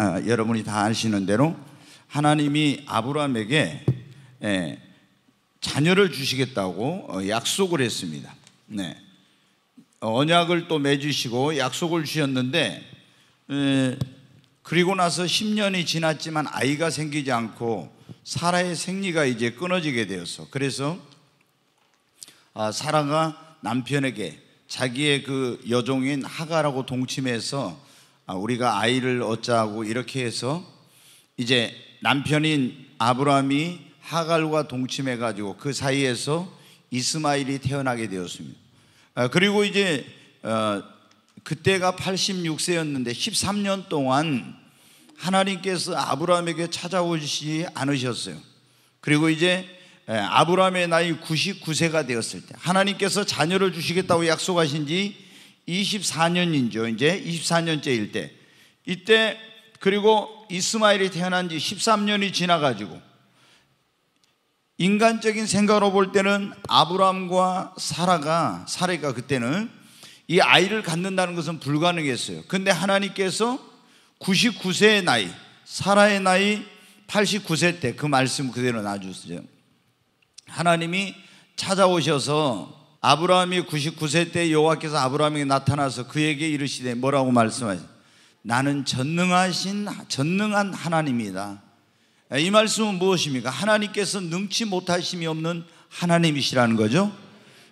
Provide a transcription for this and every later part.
아, 여러분이 다 아시는 대로 하나님이 아브라함에게 예, 자녀를 주시겠다고 어, 약속을 했습니다. 네. 언약을 또 맺으시고 약속을 주셨는데 예, 그리고 나서 10년이 지났지만 아이가 생기지 않고 사라의 생리가 이제 끊어지게 되었어. 그래서 아, 사라가 남편에게 자기의 그 여종인 하가라고 동침해서 아, 우리가 아이를 얻자고 이렇게 해서 이제 남편인 아브라함이 하갈과 동침해 가지고 그 사이에서 이스마일이 태어나게 되었습니다. 아, 그리고 이제 어, 그때가 86세였는데 13년 동안 하나님께서 아브라함에게 찾아오지 않으셨어요. 그리고 이제 아브라함의 나이 99세가 되었을 때 하나님께서 자녀를 주시겠다고 약속하신 지 24년이죠. 이제 24년째일 때. 이때 그리고 이스마엘이 태어난 지 13년이 지나가지고 인간적인 생각으로 볼 때는 아브람과 사라가 사례가 그때는 이 아이를 갖는다는 것은 불가능했어요. 근데 하나님께서 99세의 나이, 사라의 나이 89세 때 그 말씀 그대로 놔주어요 하나님이 찾아오셔서 아브라함이 99세 때 여호와께서 아브라함에게 나타나서 그에게 이르시되 뭐라고 말씀하시 나는 전능하신 전능한 하나님이다. 이 말씀은 무엇입니까? 하나님께서 능치 못하심이 없는 하나님이시라는 거죠.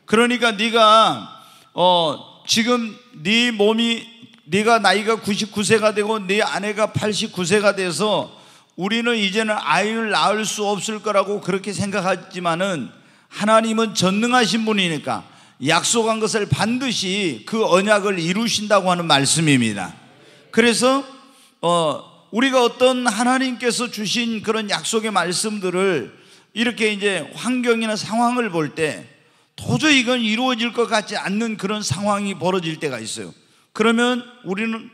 그러니까 네가 어 지금 네 몸이 네가 나이가 99세가 되고 네 아내가 89세가 돼서 우리는 이제는 아이를 낳을 수 없을 거라고 그렇게 생각하지만은 하나님은 전능하신 분이니까 약속한 것을 반드시 그 언약을 이루신다고 하는 말씀입니다. 그래서 어, 우리가 어떤 하나님께서 주신 그런 약속의 말씀들을 이렇게 이제 환경이나 상황을 볼 때 도저히 이건 이루어질 것 같지 않는 그런 상황이 벌어질 때가 있어요. 그러면 우리는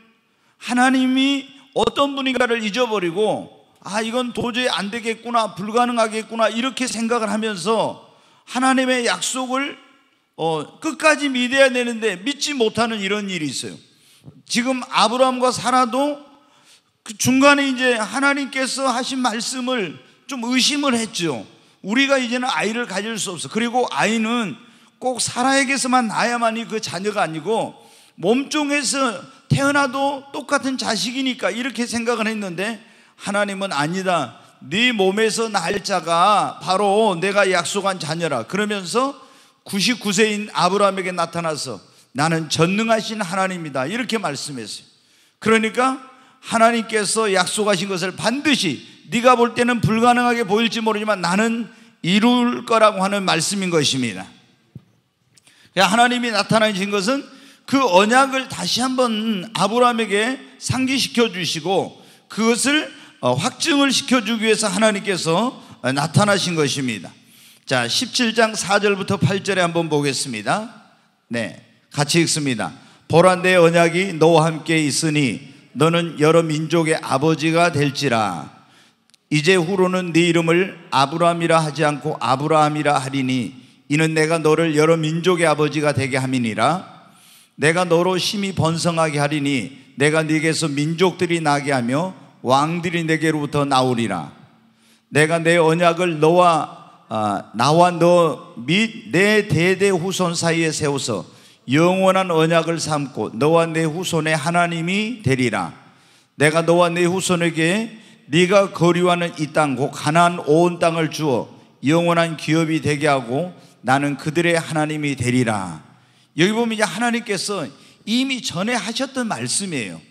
하나님이 어떤 분인가를 잊어버리고 아 이건 도저히 안 되겠구나 불가능하겠구나 이렇게 생각을 하면서 하나님의 약속을 어, 끝까지 믿어야 되는데 믿지 못하는 이런 일이 있어요. 지금 아브라함과 사라도 그 중간에 이제 하나님께서 하신 말씀을 좀 의심을 했죠. 우리가 이제는 아이를 가질 수 없어. 그리고 아이는 꼭 사라에게서만 나야만이 그 자녀가 아니고 몸종에서 태어나도 똑같은 자식이니까 이렇게 생각을 했는데 하나님은 아니다. 네 몸에서 날 자가 바로 내가 약속한 자녀라. 그러면서 99세인 아브라함에게 나타나서 나는 전능하신 하나님이다. 이렇게 말씀했어요. 그러니까 하나님께서 약속하신 것을 반드시 네가 볼 때는 불가능하게 보일지 모르지만 나는 이룰 거라고 하는 말씀인 것입니다. 그러니까 하나님이 나타나신 것은 그 언약을 다시 한번 아브라함에게 상기시켜 주시고 그것을 어, 확증을 시켜주기 위해서 하나님께서 어, 나타나신 것입니다. 자, 17장 4절부터 8절에 한번 보겠습니다. 네, 같이 읽습니다. 보라 내 언약이 너와 함께 있으니 너는 여러 민족의 아버지가 될지라. 이제 후로는 네 이름을 아브라함이라 하지 않고 아브라함이라 하리니 이는 내가 너를 여러 민족의 아버지가 되게 함이니라. 내가 너로 심히 번성하게 하리니 내가 네게서 민족들이 나게 하며 왕들이 내게로부터 나오리라. 내가 내 언약을 너와 아, 나와 너 및 내 대대 후손 사이에 세워서 영원한 언약을 삼고 너와 내 후손의 하나님이 되리라. 내가 너와 내 후손에게 네가 거류하는 이땅곧 가나안 온 땅을 주어 영원한 기업이 되게 하고 나는 그들의 하나님이 되리라. 여기 보면 이제 하나님께서 이미 전에 하셨던 말씀이에요.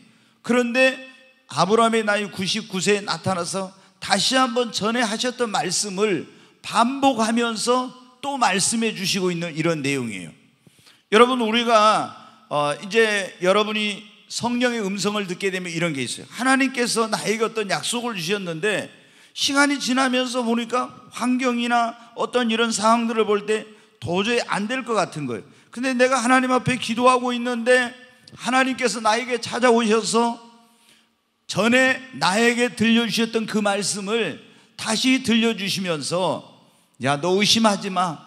그런데 아브라함의 나이 99세에 나타나서 다시 한번 전에 하셨던 말씀을 반복하면서 또 말씀해 주시고 있는 이런 내용이에요. 여러분 우리가 어 이제 여러분이 성령의 음성을 듣게 되면 이런 게 있어요. 하나님께서 나에게 어떤 약속을 주셨는데 시간이 지나면서 보니까 환경이나 어떤 이런 상황들을 볼 때 도저히 안 될 것 같은 거예요. 근데 내가 하나님 앞에 기도하고 있는데 하나님께서 나에게 찾아오셔서 전에 나에게 들려주셨던 그 말씀을 다시 들려주시면서 야, 너 의심하지 마.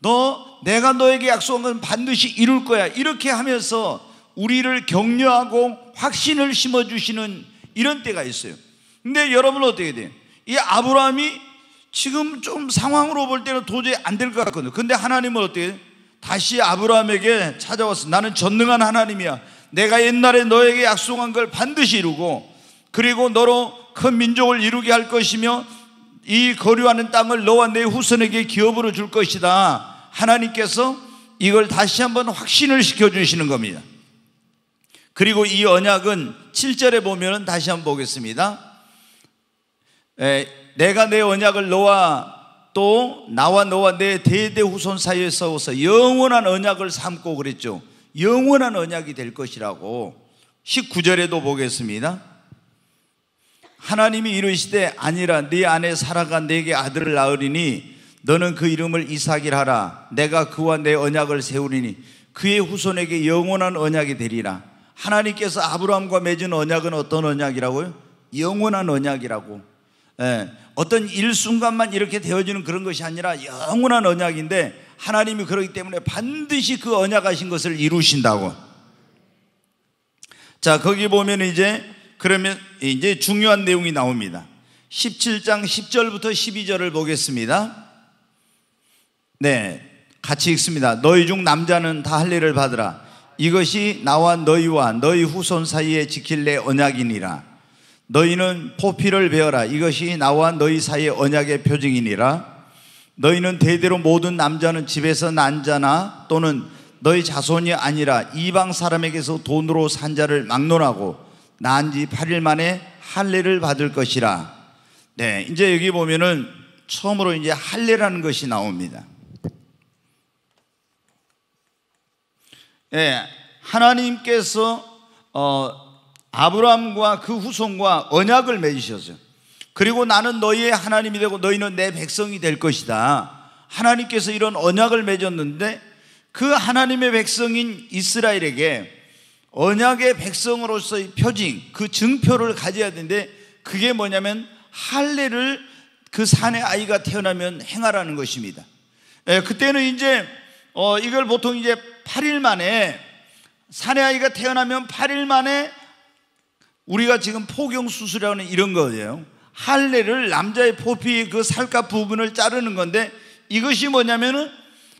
너 내가 너에게 약속한 건 반드시 이룰 거야. 이렇게 하면서 우리를 격려하고 확신을 심어주시는 이런 때가 있어요. 근데 여러분 어떻게 돼요? 이 아브라함이 지금 좀 상황으로 볼 때는 도저히 안 될 것 같거든요. 근데 하나님은 어떻게 돼요? 다시 아브라함에게 찾아왔어. 나는 전능한 하나님이야. 내가 옛날에 너에게 약속한 걸 반드시 이루고 그리고 너로 큰 민족을 이루게 할 것이며 이 거류하는 땅을 너와 내 후손에게 기업으로 줄 것이다. 하나님께서 이걸 다시 한번 확신을 시켜주시는 겁니다. 그리고 이 언약은 7절에 보면 다시 한번 보겠습니다. 에, 내가 내 언약을 너와 또 나와 너와 내 대대 후손 사이에 서 영원한 언약을 삼고 그랬죠. 영원한 언약이 될 것이라고 19절에도 보겠습니다. 하나님이 이르시되 아니라 네 안에 살아가 네게 아들을 낳으리니 너는 그 이름을 이삭이라 하라 내가 그와 내 언약을 세우리니 그의 후손에게 영원한 언약이 되리라 하나님께서 아브라함과 맺은 언약은 어떤 언약이라고요? 영원한 언약이라고 예, 어떤 일순간만 이렇게 되어지는 그런 것이 아니라 영원한 언약인데 하나님이 그러기 때문에 반드시 그 언약하신 것을 이루신다고 자 거기 보면 이제 그러면 이제 중요한 내용이 나옵니다. 17장 10절부터 12절을 보겠습니다. 네. 같이 읽습니다. 너희 중 남자는 다 할 일을 받으라. 이것이 나와 너희와 너희 후손 사이에 지킬 내 언약이니라. 너희는 포피를 베어라. 이것이 나와 너희 사이의 언약의 표징이니라. 너희는 대대로 모든 남자는 집에서 난 자나 또는 너희 자손이 아니라 이방 사람에게서 돈으로 산 자를 막론하고 난지 8일 만에 할례를 받을 것이라. 네, 이제 여기 보면은 처음으로 이제 할례라는 것이 나옵니다. 예, 하나님께서 어, 아브라함과 그 후손과 언약을 맺으셨어요. 그리고 나는 너희의 하나님이 되고 너희는 내 백성이 될 것이다. 하나님께서 이런 언약을 맺었는데 그 하나님의 백성인 이스라엘에게 언약의 백성으로서의 표징, 그 증표를 가져야 되는데 그게 뭐냐면 할례를 그 산의 아이가 태어나면 행하라는 것입니다. 예, 그때는 이제 어, 이걸 보통 이제 8일 만에 산의 아이가 태어나면 8일 만에 우리가 지금 포경 수술이라는 이런 거예요. 할례를 남자의 포피 그 살갗 부분을 자르는 건데 이것이 뭐냐면은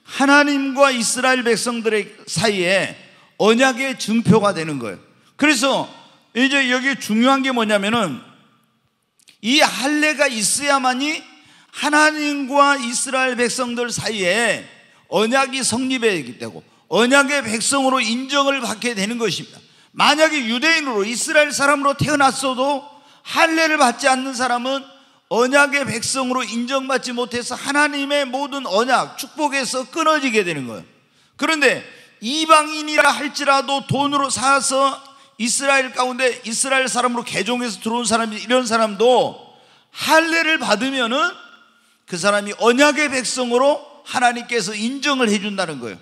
하나님과 이스라엘 백성들의 사이에 언약의 증표가 되는 거예요. 그래서 이제 여기 중요한 게 뭐냐면은 이 할례가 있어야만이 하나님과 이스라엘 백성들 사이에 언약이 성립이 되고 언약의 백성으로 인정을 받게 되는 것입니다. 만약에 유대인으로 이스라엘 사람으로 태어났어도 할례를 받지 않는 사람은 언약의 백성으로 인정받지 못해서 하나님의 모든 언약 축복에서 끊어지게 되는 거예요. 그런데 이방인이라 할지라도 돈으로 사서 이스라엘 가운데 이스라엘 사람으로 개종해서 들어온 사람이 이런 사람도 할례를 받으면은 그 사람이 언약의 백성으로 하나님께서 인정을 해준다는 거예요.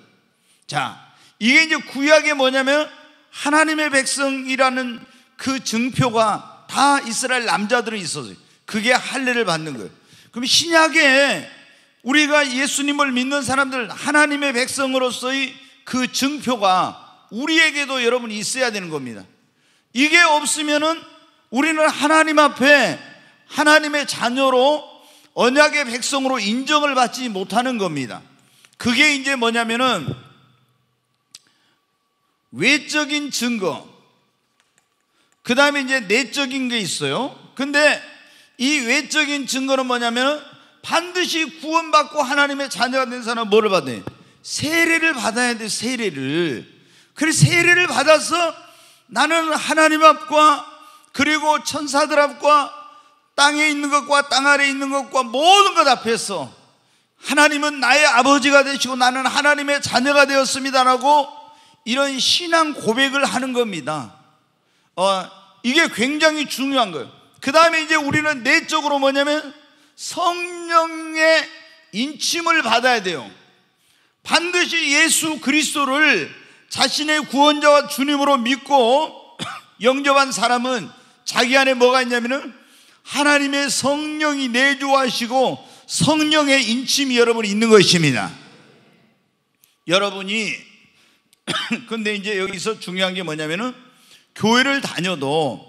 자, 이게 이제 구약에 뭐냐면 하나님의 백성이라는 그 증표가 다 이스라엘 남자들은 있었어요. 그게 할례를 받는 거예요. 그럼 신약에 우리가 예수님을 믿는 사람들 하나님의 백성으로서의 그 증표가 우리에게도 여러분 있어야 되는 겁니다. 이게 없으면은 우리는 하나님 앞에 하나님의 자녀로 언약의 백성으로 인정을 받지 못하는 겁니다. 그게 이제 뭐냐면은 외적인 증거. 그 다음에 이제 내적인 게 있어요. 근데 이 외적인 증거는 뭐냐면 반드시 구원받고 하나님의 자녀가 된 사람은 뭐를 받아요? 세례를 받아야 돼, 세례를. 그래 세례를 받아서 나는 하나님 앞과 그리고 천사들 앞과 땅에 있는 것과 땅 아래 있는 것과 모든 것 앞에서 하나님은 나의 아버지가 되시고 나는 하나님의 자녀가 되었습니다라고 이런 신앙 고백을 하는 겁니다. 어, 이게 굉장히 중요한 거예요. 그 다음에 이제 우리는 내적으로 뭐냐면 성령의 인침을 받아야 돼요. 반드시 예수 그리스도를 자신의 구원자와 주님으로 믿고 영접한 사람은 자기 안에 뭐가 있냐면은 하나님의 성령이 내주하시고 성령의 인침이 여러분 있는 것입니다. 여러분이 근데 이제 여기서 중요한 게 뭐냐면은 교회를 다녀도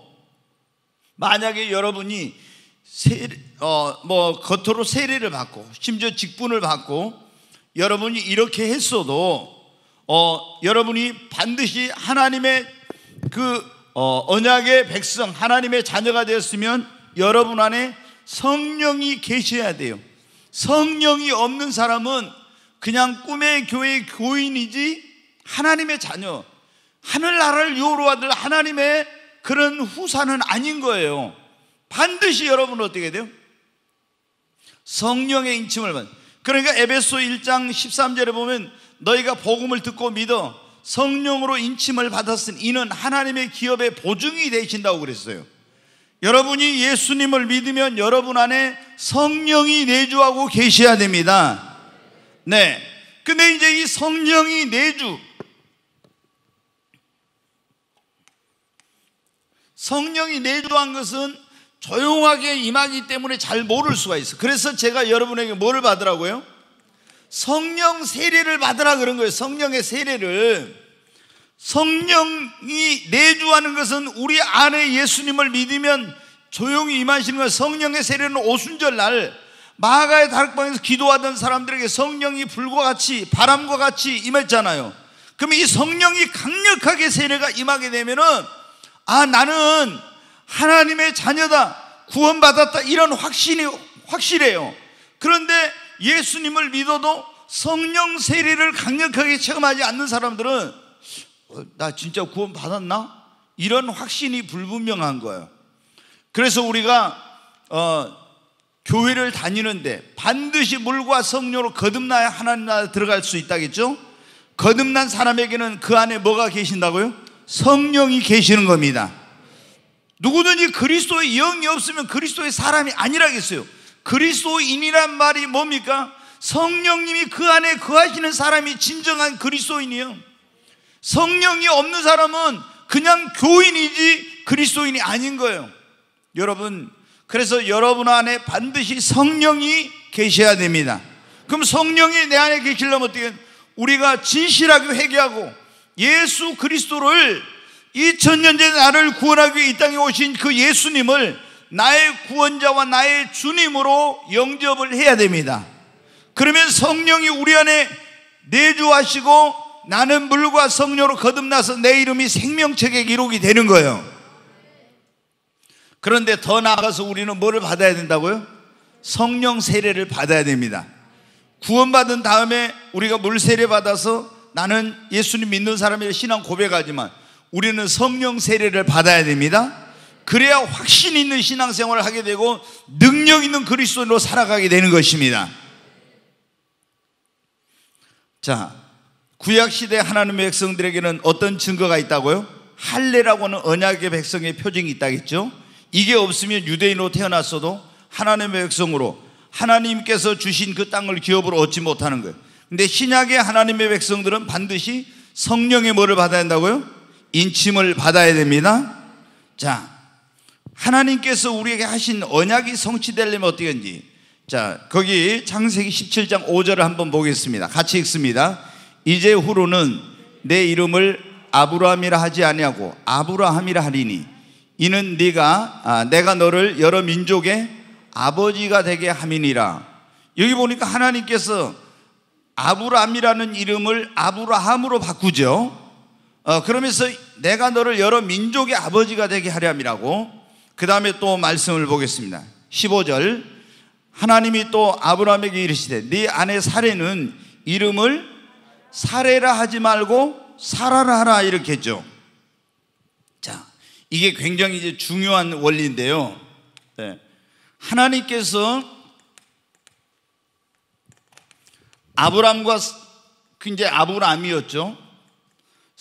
만약에 여러분이 세 어, 뭐 겉으로 세례를 받고 심지어 직분을 받고 여러분이 이렇게 했어도 어, 여러분이 반드시 하나님의 그 어, 언약의 백성 하나님의 자녀가 되었으면 여러분 안에 성령이 계셔야 돼요. 성령이 없는 사람은 그냥 꿈의 교회 교인이지 하나님의 자녀 하늘나라를 요로하들 하나님의 그런 후사는 아닌 거예요. 반드시 여러분은 어떻게 돼요? 성령의 인침을 받는 그러니까 에베소 1장 13절에 보면 너희가 복음을 듣고 믿어 성령으로 인침을 받았으니 이는 하나님의 기업의 보증이 되신다고 그랬어요. 여러분이 예수님을 믿으면 여러분 안에 성령이 내주하고 계셔야 됩니다. 네. 근데 이제 이 성령이 내주 성령이 내주한 것은 조용하게 임하기 때문에 잘 모를 수가 있어. 그래서 제가 여러분에게 뭐를 받으라고요? 성령 세례를 받으라 그런 거예요. 성령의 세례를. 성령이 내주하는 것은 우리 안에 예수님을 믿으면 조용히 임하시는 것. 성령의 세례는 오순절 날 마가의 다락방에서 기도하던 사람들에게 성령이 불과 같이 바람과 같이 임했잖아요. 그럼 이 성령이 강력하게 세례가 임하게 되면은 아 나는 하나님의 자녀다, 구원받았다, 이런 확신이 확실해요. 그런데 예수님을 믿어도 성령 세례를 강력하게 체험하지 않는 사람들은 어, 나 진짜 구원받았나? 이런 확신이 불분명한 거예요. 그래서 우리가 어, 교회를 다니는데 반드시 물과 성령로 거듭나야 하나님 나라 들어갈 수 있다겠죠? 거듭난 사람에게는 그 안에 뭐가 계신다고요? 성령이 계시는 겁니다. 누구든지 그리스도의 영이 없으면 그리스도의 사람이 아니라겠어요. 그리스도인이란 말이 뭡니까? 성령님이 그 안에 거하시는 사람이 진정한 그리스도인이요. 성령이 없는 사람은 그냥 교인이지 그리스도인이 아닌 거예요. 여러분, 그래서 여러분 안에 반드시 성령이 계셔야 됩니다. 그럼 성령이 내 안에 계시려면 어떻게 우리가 진실하게 회개하고 예수 그리스도를 2000년 전에 나를 구원하기 위해 이 땅에 오신 그 예수님을 나의 구원자와 나의 주님으로 영접을 해야 됩니다. 그러면 성령이 우리 안에 내주하시고 나는 물과 성령으로 거듭나서 내 이름이 생명책에 기록이 되는 거예요. 그런데 더 나아가서 우리는 뭐를 받아야 된다고요? 성령 세례를 받아야 됩니다. 구원받은 다음에 우리가 물 세례 받아서 나는 예수님 믿는 사람이라 신앙 고백하지만 우리는 성령 세례를 받아야 됩니다. 그래야 확신 있는 신앙생활을 하게 되고 능력 있는 그리스도로 살아가게 되는 것입니다. 자, 구약 시대 하나님의 백성들에게는 어떤 증거가 있다고요? 할례라고 하는 언약의 백성의 표징이 있다겠죠. 이게 없으면 유대인으로 태어났어도 하나님의 백성으로 하나님께서 주신 그 땅을 기업으로 얻지 못하는 거예요. 근데 신약의 하나님의 백성들은 반드시 성령의 뭐를 받아야 한다고요? 인침을 받아야 됩니다. 자, 하나님께서 우리에게 하신 언약이 성취되려면 어떻게 하는지. 자, 거기 창세기 17장 5절을 한번 보겠습니다. 같이 읽습니다. 이제 후로는 내 이름을 아브라함이라 하지 아니하고 아브라함이라 하리니 이는 네가 아, 내가 너를 여러 민족의 아버지가 되게 함이니라. 여기 보니까 하나님께서 아브라함이라는 이름을 아브라함으로 바꾸죠. 어, 그러면서 내가 너를 여러 민족의 아버지가 되게 하함이라고그 다음에 또 말씀을 보겠습니다. 15절 하나님이 또 아브라함에게 이르시되 네 아내 사례는 이름을 사례라 하지 말고 사라라 하라 이렇게 했죠. 자, 이게 굉장히 이제 중요한 원리인데요. 네. 하나님께서 아브라함과 그 이제 아브라함이었죠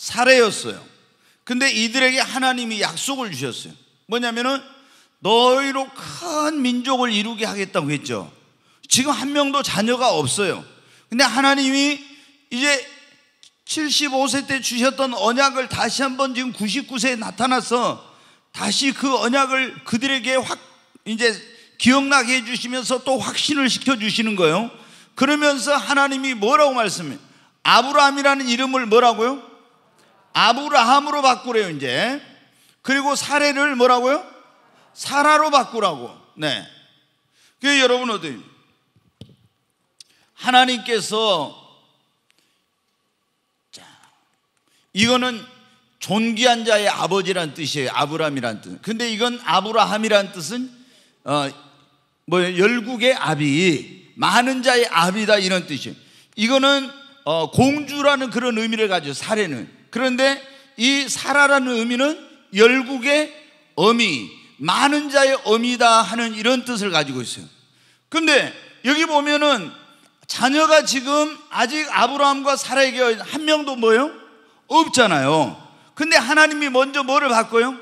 사례였어요. 근데 이들에게 하나님이 약속을 주셨어요. 뭐냐면은 너희로 큰 민족을 이루게 하겠다고 했죠. 지금 한 명도 자녀가 없어요. 근데 하나님이 이제 75세 때 주셨던 언약을 다시 한번 지금 99세에 나타나서 다시 그 언약을 그들에게 확 이제 기억나게 해주시면서 또 확신을 시켜주시는 거예요. 그러면서 하나님이 뭐라고 말씀해요? 아브라함이라는 이름을 뭐라고요? 아브라함으로 바꾸래요, 이제. 그리고 사례를 뭐라고요? 사라로 바꾸라고. 네. 그 여러분 어디 하나님께서 자 이거는 존귀한 자의 아버지란 뜻이에요. 아브라함이란 뜻. 근데 이건 아브라함이란 뜻은 어, 뭐 열국의 아비, 많은 자의 아비다 이런 뜻이에요. 이거는 어, 공주라는 그런 의미를 가져요. 사례는 그런데 이 사라라는 의미는 열국의 어미, 많은 자의 어미다 하는 이런 뜻을 가지고 있어요. 근데 여기 보면은 자녀가 지금 아직 아브라함과 사라에게 한 명도 뭐요? 없잖아요. 근데 하나님이 먼저 뭐를 바꿔요?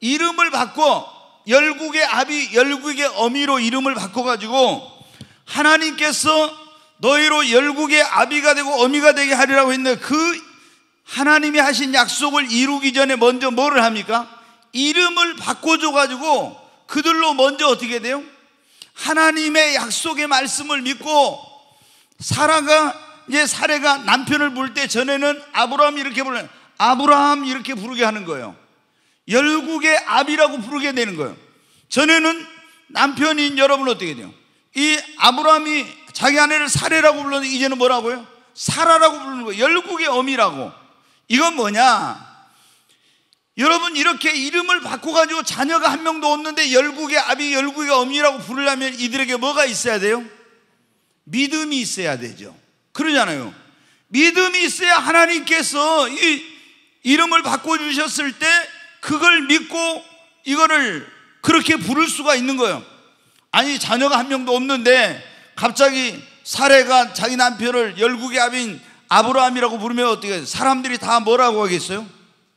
이름을 바꿔 열국의 아비, 열국의 어미로 이름을 바꿔가지고 하나님께서 너희로 열국의 아비가 되고 어미가 되게 하리라고 했는데 그 하나님이 하신 약속을 이루기 전에 먼저 뭐를 합니까? 이름을 바꿔줘가지고 그들로 먼저 어떻게 돼요? 하나님의 약속의 말씀을 믿고 사라가 이제 사례가 남편을 부를 때 전에는 아브라함 이렇게 불러 아브라함 이렇게 부르게 하는 거예요. 열국의 아비라고 부르게 되는 거예요. 전에는 남편인 여러분 어떻게 돼요? 이 아브라함이 자기 아내를 사례라고 불렀는데 이제는 뭐라고요? 사라라고 부르는 거예요. 열국의 어미라고. 이건 뭐냐? 여러분 이렇게 이름을 바꿔가지고 자녀가 한 명도 없는데 열국의 아비 열국의 어미라고 부르려면 이들에게 뭐가 있어야 돼요? 믿음이 있어야 되죠. 그러잖아요. 믿음이 있어야 하나님께서 이 이름을 바꿔주셨을 때 그걸 믿고 이거를 그렇게 부를 수가 있는 거예요. 아니 자녀가 한 명도 없는데 갑자기 사례가 자기 남편을 열국의 아비인 아브라함이라고 부르면 어떻게 해요? 사람들이 다 뭐라고 하겠어요?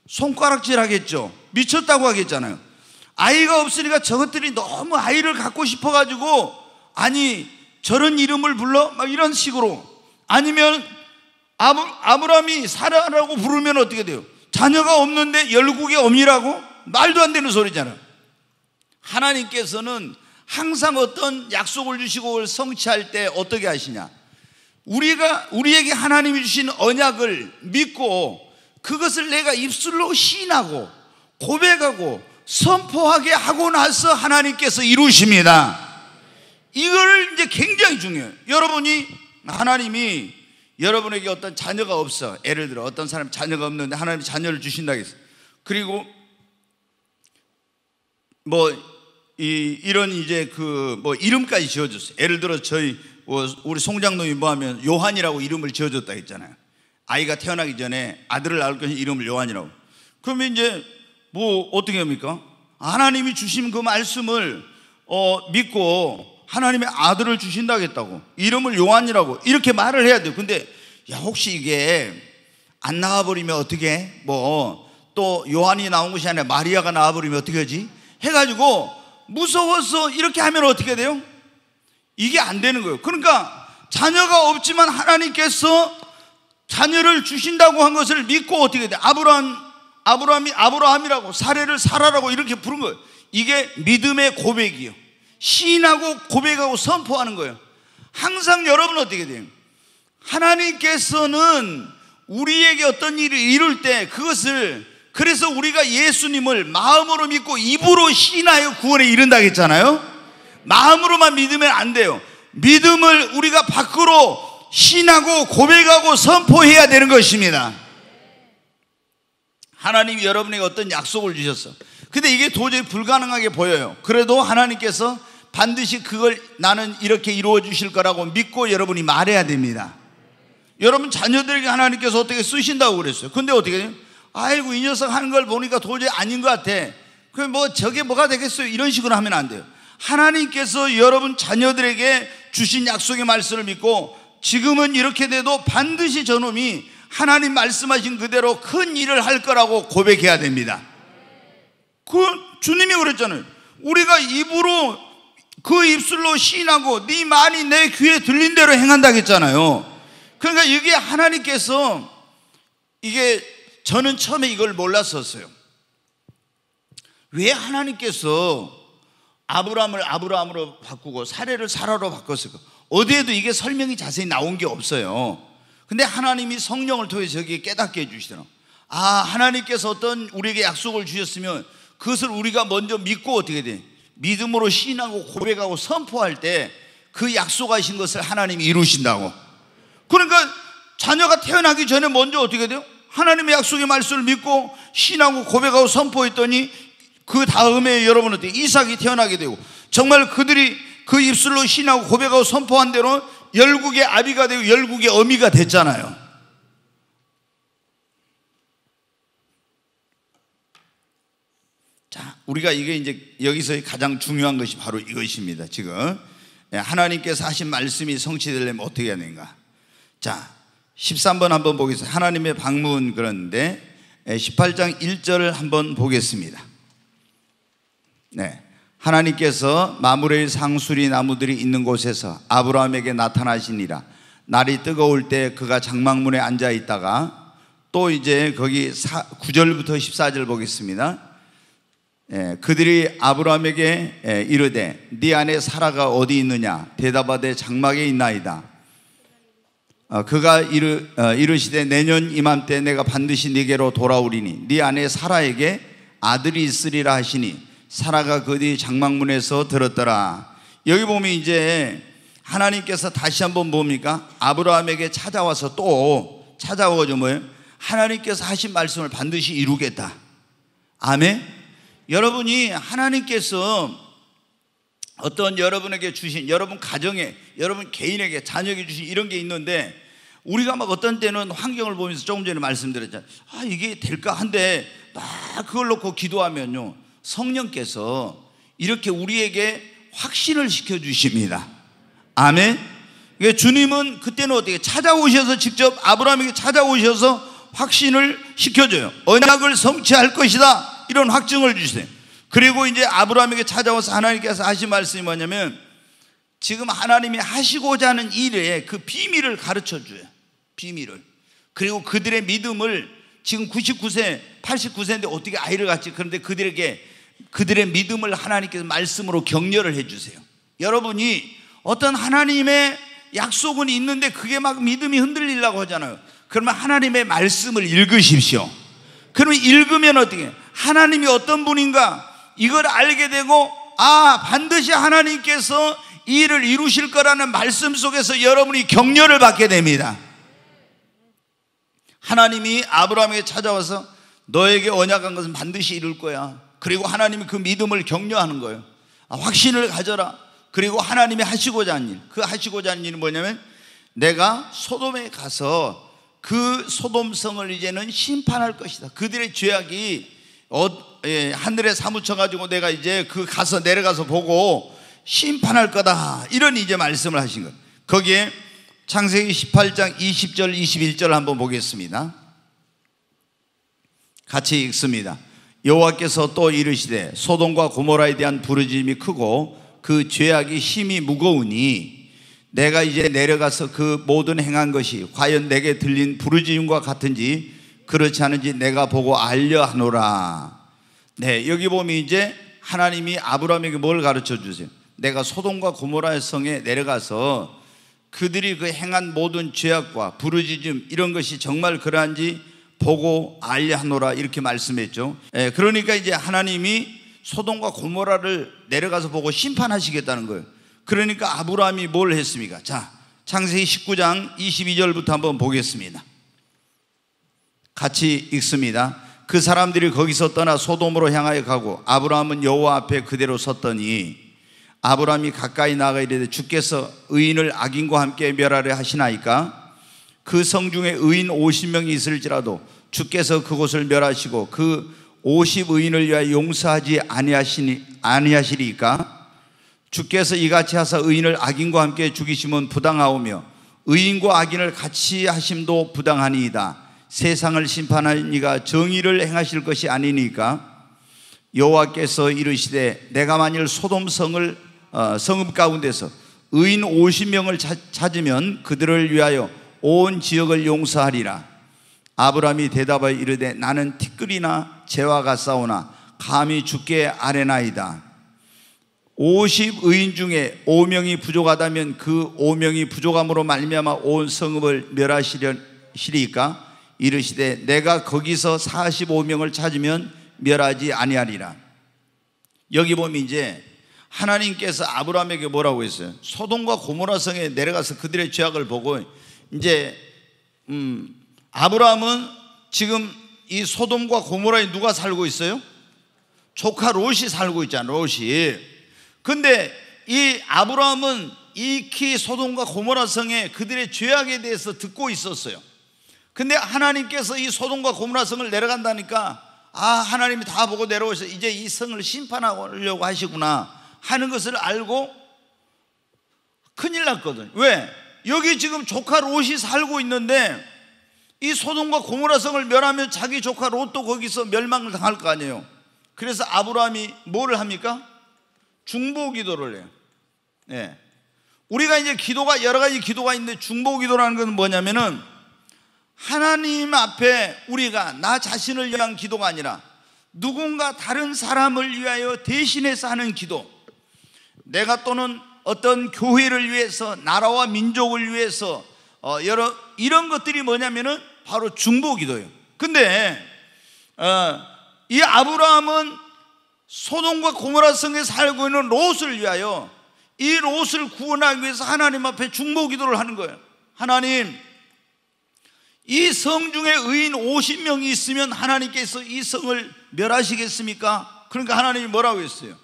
손가락질 하겠죠. 미쳤다고 하겠잖아요. 아이가 없으니까 저것들이 너무 아이를 갖고 싶어 가지고 아니 저런 이름을 불러 막 이런 식으로 아니면 아브, 아브라함이 사라라고 부르면 어떻게 돼요? 자녀가 없는데 열국의 엄이라고 말도 안 되는 소리잖아요. 하나님께서는 항상 어떤 약속을 주시고 성취할 때 어떻게 하시냐? 우리가 우리에게 하나님이 주신 언약을 믿고 그것을 내가 입술로 시인하고 고백하고 선포하게 하고 나서 하나님께서 이루십니다. 이걸 이제 굉장히 중요해요. 여러분이 하나님이 여러분에게 어떤 자녀가 없어. 예를 들어 어떤 사람 자녀가 없는데 하나님이 자녀를 주신다 했어. 그리고 뭐 이, 이런 이제 그 뭐 이름까지 지어줬어 예를 들어 저희 우리 송장로이 뭐하면 요한이라고 이름을 지어줬다 했잖아요. 아이가 태어나기 전에 아들을 낳을 것이 이름을 요한이라고. 그러면 이제 뭐 어떻게 합니까? 하나님이 주신 그 말씀을 어, 믿고 하나님의 아들을 주신다겠다고 이름을 요한이라고 이렇게 말을 해야 돼요. 근데 야 혹시 이게 안 나와버리면 어떻게? 뭐 또 요한이 나온 것이 아니라 마리아가 나와버리면 어떻게 하지? 해가지고 무서워서 이렇게 하면 어떻게 돼요? 이게 안 되는 거예요. 그러니까 자녀가 없지만 하나님께서 자녀를 주신다고 한 것을 믿고 어떻게 돼? 아브라함, 아브라함이 아브라함이라고 사례를 살아라고 이렇게 부른 거예요. 이게 믿음의 고백이요. 신하고 고백하고 선포하는 거예요. 항상 여러분 어떻게 돼요? 하나님께서는 우리에게 어떤 일을 이룰 때 그것을 그래서 우리가 예수님을 마음으로 믿고 입으로 신하여 구원에 이른다 했잖아요. 마음으로만 믿으면 안 돼요. 믿음을 우리가 밖으로 신하고 고백하고 선포해야 되는 것입니다. 하나님이 여러분에게 어떤 약속을 주셨어. 근데 이게 도저히 불가능하게 보여요. 그래도 하나님께서 반드시 그걸 나는 이렇게 이루어 주실 거라고 믿고 여러분이 말해야 됩니다. 여러분 자녀들에게 하나님께서 어떻게 쓰신다고 그랬어요. 근데 어떻게 돼요? 아이고 이 녀석 하는 걸 보니까 도저히 아닌 것 같아. 그럼 뭐 저게 뭐가 되겠어요? 이런 식으로 하면 안 돼요. 하나님께서 여러분 자녀들에게 주신 약속의 말씀을 믿고 지금은 이렇게 돼도 반드시 저놈이 하나님 말씀하신 그대로 큰 일을 할 거라고 고백해야 됩니다. 그 주님이 그랬잖아요. 우리가 입으로 그 입술로 시인하고 네 말이 내 귀에 들린 대로 행한다 했잖아요. 그러니까 이게 하나님께서 이게 저는 처음에 이걸 몰랐었어요. 왜 하나님께서 아브라함을아브라함으로 바꾸고 사례를 사라로 바꿨을 거. 그 어디에도 이게 설명이 자세히 나온 게 없어요. 근데 하나님이 성령을 통해 저기 깨닫게 해주시더라. 아, 하나님께서 어떤 우리에게 약속을 주셨으면 그것을 우리가 먼저 믿고 어떻게 돼? 믿음으로 신하고 고백하고 선포할 때 그 약속하신 것을 하나님이 이루신다고. 그러니까 자녀가 태어나기 전에 먼저 어떻게 돼요? 하나님의 약속의 말씀을 믿고 신하고 고백하고 선포했더니 그 다음에 여러분은 이삭이 태어나게 되고 정말 그들이 그 입술로 신하고 고백하고 선포한 대로 열국의 아비가 되고 열국의 어미가 됐잖아요. 자, 우리가 이게 이제 여기서 가장 중요한 것이 바로 이것입니다. 지금 네, 하나님께서 하신 말씀이 성취되려면 어떻게 해야 되는가? 자, 13번 한번 보겠습니다. 하나님의 방문 그런데 18장 1절을 한번 보겠습니다. 네. 하나님께서 마무레의 상수리 나무들이 있는 곳에서 아브라함에게 나타나시니라. 날이 뜨거울 때 그가 장막문에 앉아 있다가 또 이제 거기 9절부터 14절 보겠습니다. 예, 그들이 아브라함에게 예, 이르되 네 안에 사라가 어디 있느냐 대답하되 장막에 있나이다. 어, 그가 이르, 어, 이르시되 내년 이맘때 내가 반드시 네게로 돌아오리니 네 안에 사라에게 아들이 있으리라 하시니 사라가 그 뒤 장막문에서 들었더라. 여기 보면 이제 하나님께서 다시 한번 뭡니까? 아브라함에게 찾아와서 또 찾아오죠 뭐예요? 하나님께서 하신 말씀을 반드시 이루겠다. 아멘. 여러분이 하나님께서 어떤 여러분에게 주신 여러분 가정에 여러분 개인에게 자녀에게 주신 이런 게 있는데 우리가 막 어떤 때는 환경을 보면서 조금 전에 말씀드렸잖아요. 아 이게 될까 한데 막 그걸 놓고 기도하면요. 성령께서 이렇게 우리에게 확신을 시켜주십니다. 아멘. 그러니까 주님은 그때는 어떻게 찾아오셔서 직접 아브라함에게 찾아오셔서 확신을 시켜줘요. 언약을 성취할 것이다. 이런 확증을 주세요. 그리고 이제 아브라함에게 찾아와서 하나님께서 하신 말씀이 뭐냐면 지금 하나님이 하시고자 하는 일에 그 비밀을 가르쳐 줘요. 비밀을. 그리고 그들의 믿음을 지금 99세, 89세인데 어떻게 아이를 갖지? 그런데 그들에게 그들의 믿음을 하나님께서 말씀으로 격려를 해주세요. 여러분이 어떤 하나님의 약속은 있는데 그게 막 믿음이 흔들리려고 하잖아요. 그러면 하나님의 말씀을 읽으십시오. 그러면 읽으면 어떻게? 하나님이 어떤 분인가? 이걸 알게 되고, 아, 반드시 하나님께서 이 일을 이루실 거라는 말씀 속에서 여러분이 격려를 받게 됩니다. 하나님이 아브라함에게 찾아와서 너에게 언약한 것은 반드시 이룰 거야. 그리고 하나님이 그 믿음을 격려하는 거예요. 아, 확신을 가져라. 그리고 하나님이 하시고자 하는 일. 그 하시고자 하는 일은 뭐냐면 내가 소돔에 가서 그 소돔성을 이제는 심판할 것이다. 그들의 죄악이 어, 예, 하늘에 사무쳐 가지고 내가 이제 그 가서 내려가서 보고 심판할 거다. 이런 이제 말씀을 하신 것. 거기에 창세기 18장 20절 21절 한번 보겠습니다. 같이 읽습니다. 여호와께서 또 이르시되 소돔과 고모라에 대한 부르짖음이 크고 그 죄악이 힘이 무거우니 내가 이제 내려가서 그 모든 행한 것이 과연 내게 들린 부르짖음과 같은지 그렇지 않은지 내가 보고 알려하노라. 네, 여기 보면 이제 하나님이 아브라함에게 뭘 가르쳐 주세요? 내가 소돔과 고모라의 성에 내려가서 그들이 그 행한 모든 죄악과 부르짖음 이런 것이 정말 그러한지 보고 알려 하노라 이렇게 말씀했죠. 예, 그러니까 이제 하나님이 소돔과 고모라를 내려가서 보고 심판하시겠다는 거예요. 그러니까 아브라함이 뭘 했습니까? 자, 창세기 19장 22절부터 한번 보겠습니다. 같이 읽습니다. 그 사람들이 거기서 떠나 소돔으로 향하여 가고 아브라함은 여호와 앞에 그대로 섰더니 아브라함이 가까이 나가 이르되 주께서 의인을 악인과 함께 멸하려 하시나이까 그성 중에 의인 50명이 있을지라도 주께서 그곳을 멸하시고 그 50의인을 위하여 용서하지 아니하시니 아니하시리까 주께서 이같이 하사 의인을 악인과 함께 죽이심은 부당하오며 의인과 악인을 같이 하심도 부당하니이다 세상을 심판하는 이가 정의를 행하실 것이 아니니까 여호와께서 이르시되 내가 만일 소돔 성을 어, 성읍 가운데서 의인 50명을 찾, 찾으면 그들을 위하여 온 지역을 용서하리라. 아브라함이 대답하여 이르되 나는 티끌이나 재와 같사오나 감히 죽게 아뢰나이다. 50 의인 중에 5명이 부족하다면 그 5명이 부족함으로 말미암아 온 성읍을 멸하시리까 이르시되 내가 거기서 45명을 찾으면 멸하지 아니하리라. 여기 보면 이제 하나님께서 아브라함에게 뭐라고 했어요? 소돔과 고모라 성에 내려가서 그들의 죄악을 보고 이제 음, 아브라함은 지금 이 소돔과 고모라에 누가 살고 있어요? 조카 롯이 살고 있잖아, 롯이. 근데 이 아브라함은 익히 소돔과 고모라 성에 그들의 죄악에 대해서 듣고 있었어요. 근데 하나님께서 이 소돔과 고모라 성을 내려간다니까 아, 하나님이 다 보고 내려오셔서 이제 이 성을 심판하려고 하시구나 하는 것을 알고 큰일 났거든. 왜? 여기 지금 조카 롯이 살고 있는데 이 소돔과 고모라성을 멸하면 자기 조카 롯도 거기서 멸망을 당할 거 아니에요. 그래서 아브라함이 뭐를 합니까? 중보 기도를 해요. 네. 우리가 이제 기도가 여러 가지 기도가 있는데 중보 기도라는 건 뭐냐면은 하나님 앞에 우리가 나 자신을 위한 기도가 아니라 누군가 다른 사람을 위하여 대신해서 하는 기도. 내가 또는 어떤 교회를 위해서 나라와 민족을 위해서 어, 여러 이런 것들이 뭐냐면은 바로 중보기도예요. 근데 어, 이 아브라함은 소돔과 고모라 성에 살고 있는 롯을 위하여 이 롯을 구원하기 위해서 하나님 앞에 중보기도를 하는 거예요. 하나님 이 성 중에 의인 50명이 있으면 하나님께서 이 성을 멸하시겠습니까? 그러니까 하나님이 뭐라고 했어요?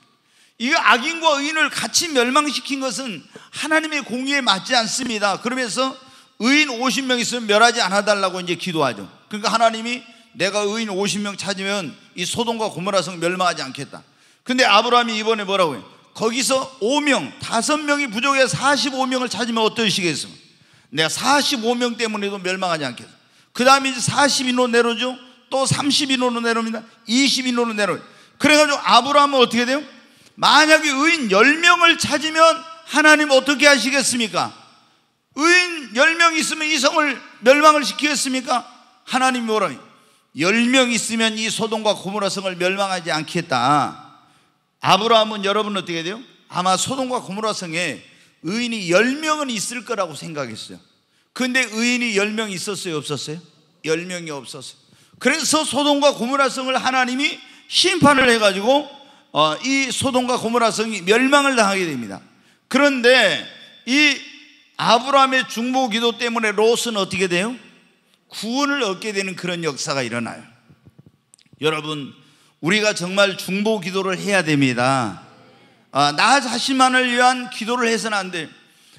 이 악인과 의인을 같이 멸망시킨 것은 하나님의 공의에 맞지 않습니다. 그러면서 의인 50명 있으면 멸하지 않아 달라고 이제 기도하죠. 그러니까 하나님이 내가 의인 50명 찾으면 이 소돔과 고모라 성 멸망하지 않겠다. 근데 아브라함이 이번에 뭐라고 해요? 거기서 5명, 5명이 부족해 45명을 찾으면 어떠시겠습니 내가 45명 때문에도 멸망하지 않겠다. 그 다음에 이제 40인으로 내려오죠. 또 30인으로 내려옵니다. 20인으로 내려오죠. 그래가지고 아브라함은 어떻게 돼요? 만약에 의인 10명을 찾으면 하나님 어떻게 하시겠습니까? 의인 10명 있으면 이 성을 멸망을 시키겠습니까? 하나님 뭐라 10명 있으면 이 소돔과 고모라 성을 멸망하지 않겠다 아브라함은 여러분 어떻게 돼요? 아마 소돔과 고모라 성에 의인이 10명은 있을 거라고 생각했어요 근데 의인이 10명 있었어요 없었어요? 10명이 없었어요 그래서 소돔과 고모라 성을 하나님이 심판을 해가지고 어, 이 소돔과 고모라 성이 멸망을 당하게 됩니다. 그런데 이 아브라함의 중보 기도 때문에 롯은 어떻게 돼요? 구원을 얻게 되는 그런 역사가 일어나요. 여러분, 우리가 정말 중보 기도를 해야 됩니다. 아, 나 자신만을 위한 기도를 해서는 안돼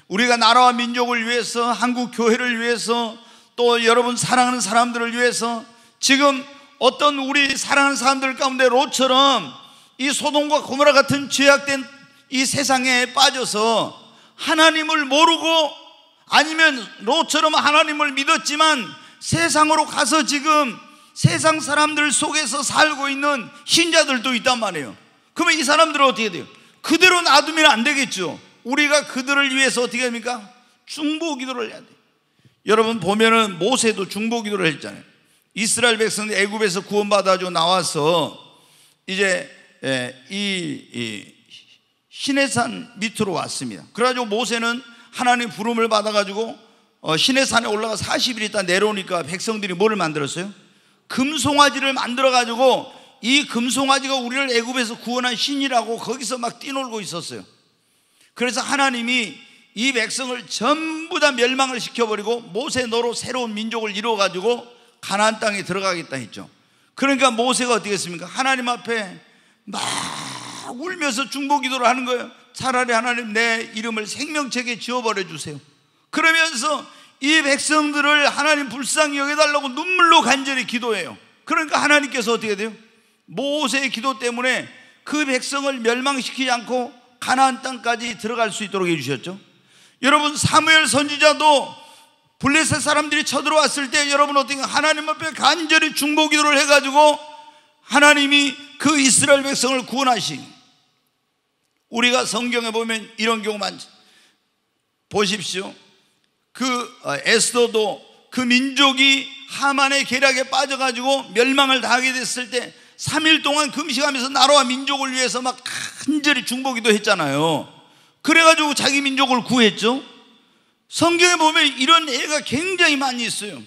우리가 나라와 민족을 위해서, 한국 교회를 위해서, 또 여러분 사랑하는 사람들을 위해서 지금 어떤 우리 사랑하는 사람들 가운데 로처럼 이소동과 고모라 같은 죄악된 이 세상에 빠져서 하나님을 모르고 아니면 로처럼 하나님을 믿었지만 세상으로 가서 지금 세상 사람들 속에서 살고 있는 신자들도 있단 말이에요. 그러면 이 사람들은 어떻게 돼요? 그대로 놔두면 안 되겠죠. 우리가 그들을 위해서 어떻게 합니까? 중보 기도를 해야 돼요. 여러분 보면은 모세도 중보 기도를 했잖아요. 이스라엘 백성들 애굽에서 구원받아가지고 나와서 이제 예, 이 시내산 밑으로 왔습니다. 그래가지고 모세는 하나님 부름을 받아가지고 어, 시내산에 올라가 40일 있다 내려오니까 백성들이 뭐를 만들었어요? 금송아지를 만들어가지고 이 금송아지가 우리를 애굽에서 구원한 신이라고 거기서 막 뛰놀고 있었어요. 그래서 하나님이 이 백성을 전부 다 멸망을 시켜버리고 모세 너로 새로운 민족을 이루어가지고 가나안 땅에 들어가겠다 했죠. 그러니까 모세가 어떻게 했습니까? 하나님 앞에 막 울면서 중보 기도를 하는 거예요. 차라리 하나님 내 이름을 생명책에 지어버려 주세요. 그러면서 이 백성들을 하나님 불쌍히 여겨달라고 눈물로 간절히 기도해요. 그러니까 하나님께서 어떻게 돼요? 모세의 기도 때문에 그 백성을 멸망시키지 않고 가나안 땅까지 들어갈 수 있도록 해주셨죠. 여러분 사무엘 선지자도 블레셋 사람들이 쳐들어왔을 때 여러분 어떻게 하나님 앞에 간절히 중보 기도를 해가지고 하나님이 그 이스라엘 백성을 구원하신 우리가 성경에 보면 이런 경우 많죠. 보십시오. 그 어, 에스더도 그 민족이 하만의 계략에 빠져가지고 멸망을 당하게 됐을 때 3일 동안 금식하면서 나라와 민족을 위해서 막 간절히 중보기도 했잖아요. 그래가지고 자기 민족을 구했죠. 성경에 보면 이런 애가 굉장히 많이 있어요.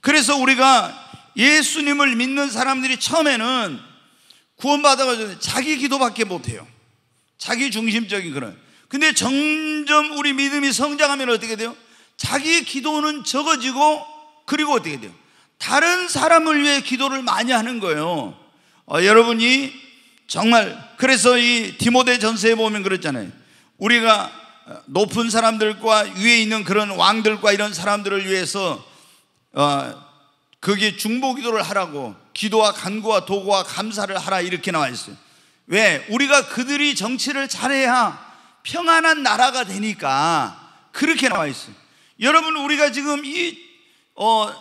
그래서 우리가 예수님을 믿는 사람들이 처음에는 구원받아가지고 자기 기도밖에 못해요. 자기 중심적인 그런. 근데 점점 우리 믿음이 성장하면 어떻게 돼요? 자기 기도는 적어지고 그리고 어떻게 돼요? 다른 사람을 위해 기도를 많이 하는 거예요. 어, 여러분이 정말 그래서 이 디모데 전서에 보면 그렇잖아요. 우리가 높은 사람들과 위에 있는 그런 왕들과 이런 사람들을 위해서 어, 거기에 중보기도를 하라고 기도와 간구와 도구와 감사를 하라 이렇게 나와 있어요. 왜? 우리가 그들이 정치를 잘해야 평안한 나라가 되니까 그렇게 나와 있어요. 여러분 우리가 지금 이 어,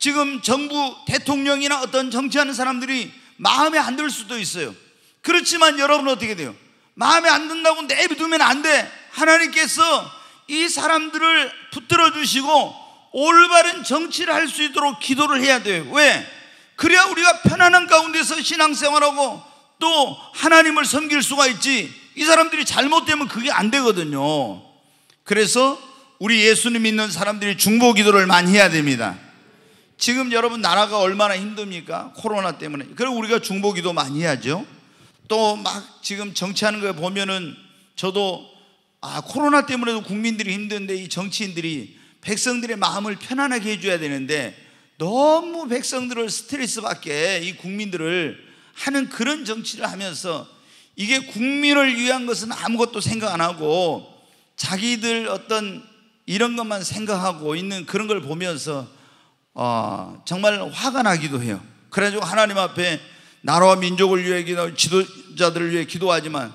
지금 정부 대통령이나 어떤 정치하는 사람들이 마음에 안 들 수도 있어요. 그렇지만 여러분 어떻게 돼요? 마음에 안 든다고 내비두면 안 돼. 하나님께서 이 사람들을 붙들어 주시고 올바른 정치를 할 수 있도록 기도를 해야 돼요. 왜? 그래야 우리가 편안한 가운데서 신앙생활하고 또 하나님을 섬길 수가 있지. 이 사람들이 잘못되면 그게 안 되거든요. 그래서 우리 예수님 믿는 사람들이 중보 기도를 많이 해야 됩니다. 지금 여러분 나라가 얼마나 힘듭니까? 코로나 때문에. 그리고 우리가 중보 기도 많이 해야죠. 또 막 지금 정치하는 거 보면은 저도 아, 코로나 때문에도 국민들이 힘든데 이 정치인들이 백성들의 마음을 편안하게 해줘야 되는데 너무 백성들을 스트레스 받게 이 국민들을 하는 그런 정치를 하면서 이게 국민을 위한 것은 아무것도 생각 안 하고 자기들 어떤 이런 것만 생각하고 있는 그런 걸 보면서 어, 정말 화가 나기도 해요. 그래가지고 하나님 앞에 나라와 민족을 위해 기도, 지도자들을 위해 기도하지만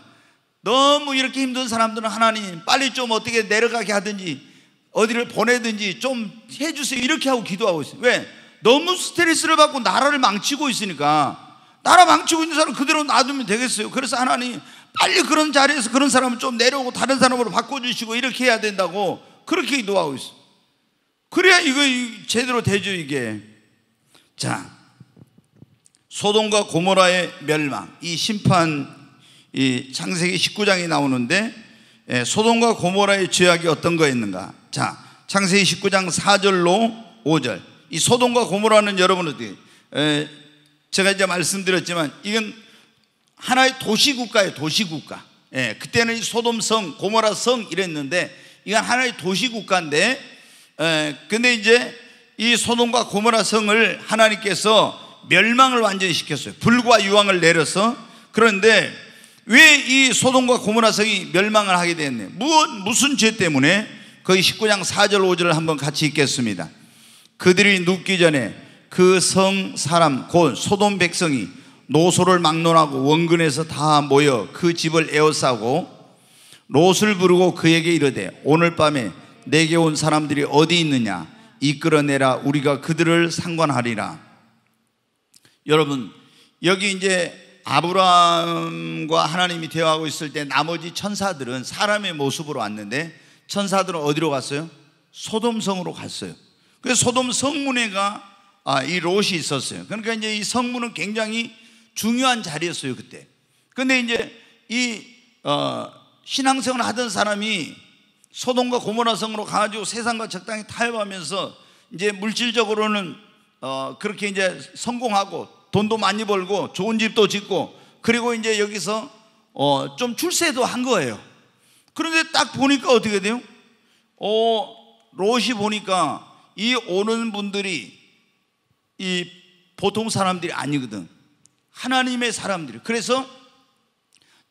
너무 이렇게 힘든 사람들은 하나님 빨리 좀 어떻게 내려가게 하든지 어디를 보내든지 좀 해주세요. 이렇게 하고 기도하고 있어요. 왜? 너무 스트레스를 받고 나라를 망치고 있으니까 나라 망치고 있는 사람 그대로 놔두면 되겠어요. 그래서 하나님 빨리 그런 자리에서 그런 사람을 좀 내려오고 다른 사람으로 바꿔주시고 이렇게 해야 된다고 그렇게 기도하고 있어요. 그래야 이거 제대로 되죠, 이게. 자, 소돔과 고모라의 멸망. 이 심판, 이 창세기 19장이 나오는데 예, 소돔과 고모라의 죄악이 어떤 거였는가? 자, 창세기 19장 4절로 5절. 이 소돔과 고모라는 여러분 들디 제가 이제 말씀드렸지만 이건 하나의 도시국가예요, 도시국가. 예, 그때는 소돔성, 고모라성 이랬는데 이건 하나의 도시국가인데, 에, 근데 이제 이 소돔과 고모라성을 하나님께서 멸망을 완전히 시켰어요. 불과 유황을 내려서. 그런데 왜 이 소돔과 고모라성이 멸망을 하게 됐네? 무슨 죄 때문에? 그 19장 4절 5절을 한번 같이 읽겠습니다. 그들이 눕기 전에 그 성 사람 곧 소돔 백성이 노소를 막론하고 원근에서 다 모여 그 집을 에워싸고 롯을 부르고 그에게 이르되 오늘 밤에 내게 온 사람들이 어디 있느냐 이끌어내라 우리가 그들을 상관하리라 여러분 여기 이제 아브라함과 하나님이 대화하고 있을 때 나머지 천사들은 사람의 모습으로 왔는데 천사들은 어디로 갔어요? 소돔성으로 갔어요. 그래서 소돔 성문에가 아, 이 롯이 있었어요. 그러니까 이제 이 성문은 굉장히 중요한 자리였어요, 그때. 근데 이제 이, 어, 신앙생을 하던 사람이 소돔과 고모라성으로 가가지고 세상과 적당히 타협하면서 이제 물질적으로는 어, 그렇게 이제 성공하고 돈도 많이 벌고 좋은 집도 짓고 그리고 이제 여기서 어, 좀 출세도 한 거예요. 그런데 딱 보니까 어떻게 돼요? 어, 롯이 보니까 이 오는 분들이 이 보통 사람들이 아니거든. 하나님의 사람들이. 그래서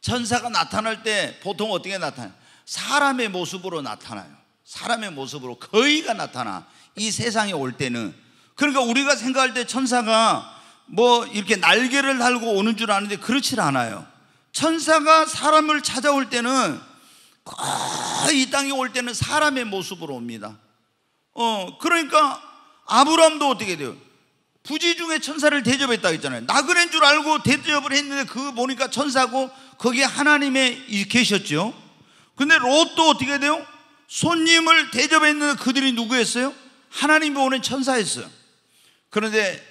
천사가 나타날 때 보통 어떻게 나타나요? 사람의 모습으로 나타나요. 사람의 모습으로 거의가 나타나. 이 세상에 올 때는. 그러니까 우리가 생각할 때 천사가 뭐 이렇게 날개를 달고 오는 줄 아는데 그렇지 않아요. 천사가 사람을 찾아올 때는 이 땅에 올 때는 사람의 모습으로 옵니다. 어, 그러니까 아브라함도 어떻게 돼요? 부지 중에 천사를 대접했다 했잖아요. 나그네인 줄 알고 대접을 했는데 그거 보니까 천사고 거기에 하나님의 계셨죠. 근데 롯도 어떻게 돼요? 손님을 대접했는데 그들이 누구였어요? 하나님이 오는 천사였어요. 그런데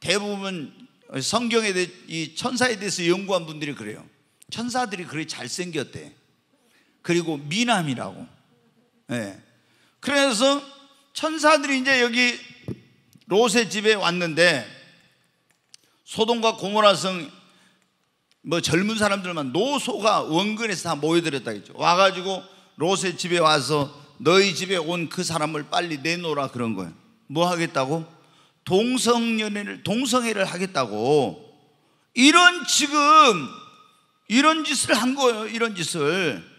대부분 성경에 대해 이 천사에 대해서 연구한 분들이 그래요. 천사들이 그렇게 잘생겼대. 그리고 미남이라고. 예. 그래서 천사들이 이제 여기 롯의 집에 왔는데 소돔과 고모라성 뭐 젊은 사람들만 노소가 원근에서 다 모여들었다 했죠. 와가지고 롯의 집에 와서 너희 집에 온 그 사람을 빨리 내놓으라 그런 거예요. 뭐 하겠다고? 동성연애를 동성애를 하겠다고. 이런 지금 이런 짓을 한 거예요. 이런 짓을.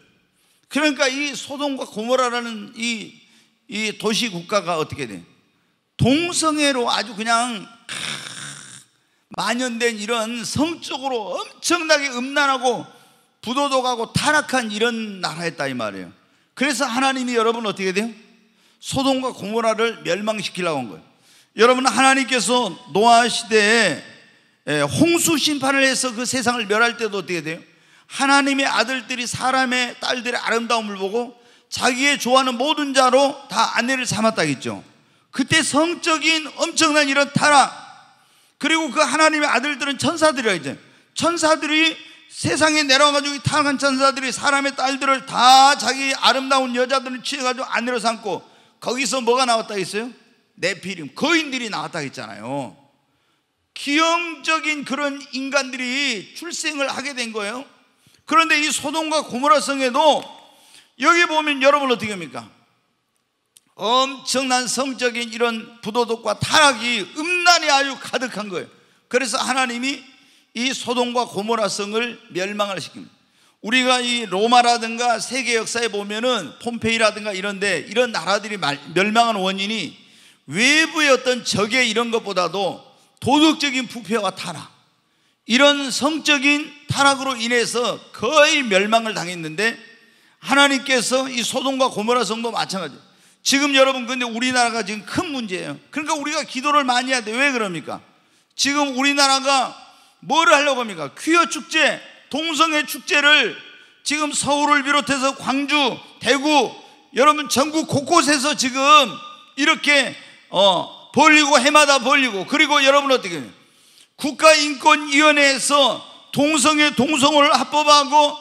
그러니까 이소동과 고모라라는 이, 이 도시 국가가 어떻게 돼? 동성애로 아주 그냥 만연된 이런 성적으로 엄청나게 음란하고 부도덕하고 타락한 이런 나라였다 이 말이에요. 그래서 하나님이 여러분 어떻게 돼요? 소돔과 고모라를 멸망시키려고 한 거예요. 여러분 하나님께서 노아 시대에 홍수 심판을 해서 그 세상을 멸할 때도 어떻게 돼요? 하나님의 아들들이 사람의 딸들의 아름다움을 보고 자기의 좋아하는 모든 자로 다 아내를 삼았다겠죠. 그때 성적인 엄청난 이런 타락 그리고 그 하나님의 아들들은 천사들이야 이제 천사들이 세상에 내려와가지고 타락한 천사들이 사람의 딸들을 다 자기 아름다운 여자들을 취해가지고 아내로 삼고 거기서 뭐가 나왔다 했어요? 내피림 거인들이 나왔다 했잖아요. 기형적인 그런 인간들이 출생을 하게 된 거예요. 그런데 이소동과 고모라 성에도 여기 보면 여러분 어떻게 합니까? 엄청난 성적인 이런 부도덕과 타락이 음란이 아주 가득한 거예요. 그래서 하나님이 이 소돔과 고모라 성을 멸망을 시킵니다. 우리가 이 로마라든가 세계 역사에 보면은 폼페이라든가 이런데 이런 나라들이 멸망한 원인이 외부의 어떤 적의 이런 것보다도 도덕적인 부패와 타락, 이런 성적인 타락으로 인해서 거의 멸망을 당했는데 하나님께서 이소동과 고모라 성도 마찬가지. 지금 여러분 근데 우리나라가 지금 큰 문제예요. 그러니까 우리가 기도를 많이 해야 돼. 왜 그럽니까? 지금 우리나라가 뭐를 하려고 합니까? 퀴어 축제, 동성애 축제를 지금 서울을 비롯해서 광주, 대구, 여러분 전국 곳곳에서 지금 이렇게 어, 벌리고 해마다 벌리고 그리고 여러분 어떻게 국가인권위원회에서 동성애 동성을 합법하고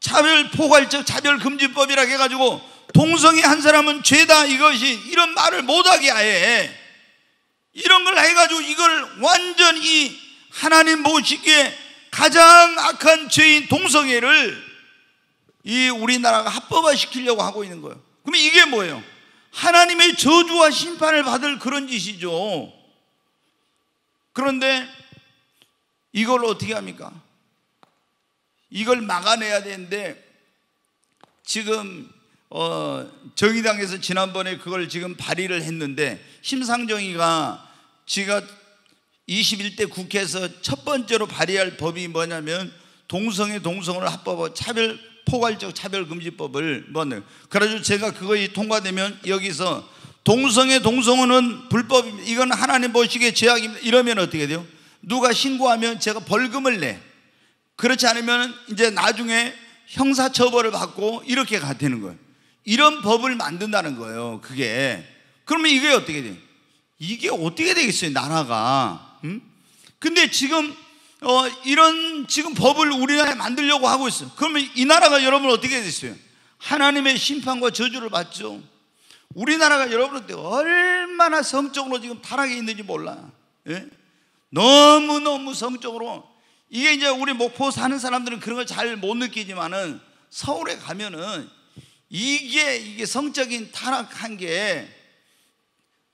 차별 포괄적 차별 금지법이라 해가지고 동성애 한 사람은 죄다 이것이 이런 말을 못하게 아예 이런 걸 해가지고 이걸 완전히 하나님 보시기에 가장 악한 죄인 동성애를 이 우리나라가 합법화 시키려고 하고 있는 거예요. 그럼 이게 뭐예요? 하나님의 저주와 심판을 받을 그런 짓이죠. 그런데 이걸 어떻게 합니까? 이걸 막아내야 되는데 지금 어 정의당에서 지난번에 그걸 지금 발의를 했는데 심상정이가 지가 21대 국회에서 첫 번째로 발의할 법이 뭐냐면 동성애 동성을 합법화 차별 포괄적 차별금지법을 뭐는 그래서 제가 그거이 통과되면 여기서 동성애 동성은 불법입니다. 이건 하나님 보시기에 죄악입니다. 이러면 어떻게 돼요? 누가 신고하면 제가 벌금을 내. 그렇지 않으면 이제 나중에 형사처벌을 받고 이렇게 가 되는 거예요. 이런 법을 만든다는 거예요. 그게. 그러면 이게 어떻게 돼? 이게 어떻게 되겠어요, 나라가. 음? 근데 지금, 어, 이런 지금 법을 우리나라에 만들려고 하고 있어요. 그러면 이 나라가 여러분 어떻게 됐어요? 하나님의 심판과 저주를 받죠. 우리나라가 여러분한테 얼마나 성적으로 지금 타락해 있는지 몰라. 예? 너무너무 성적으로 이게 이제 우리 목포 사는 사람들은 그런 걸 잘 못 느끼지만은 서울에 가면은 이게 이게 성적인 타락한 게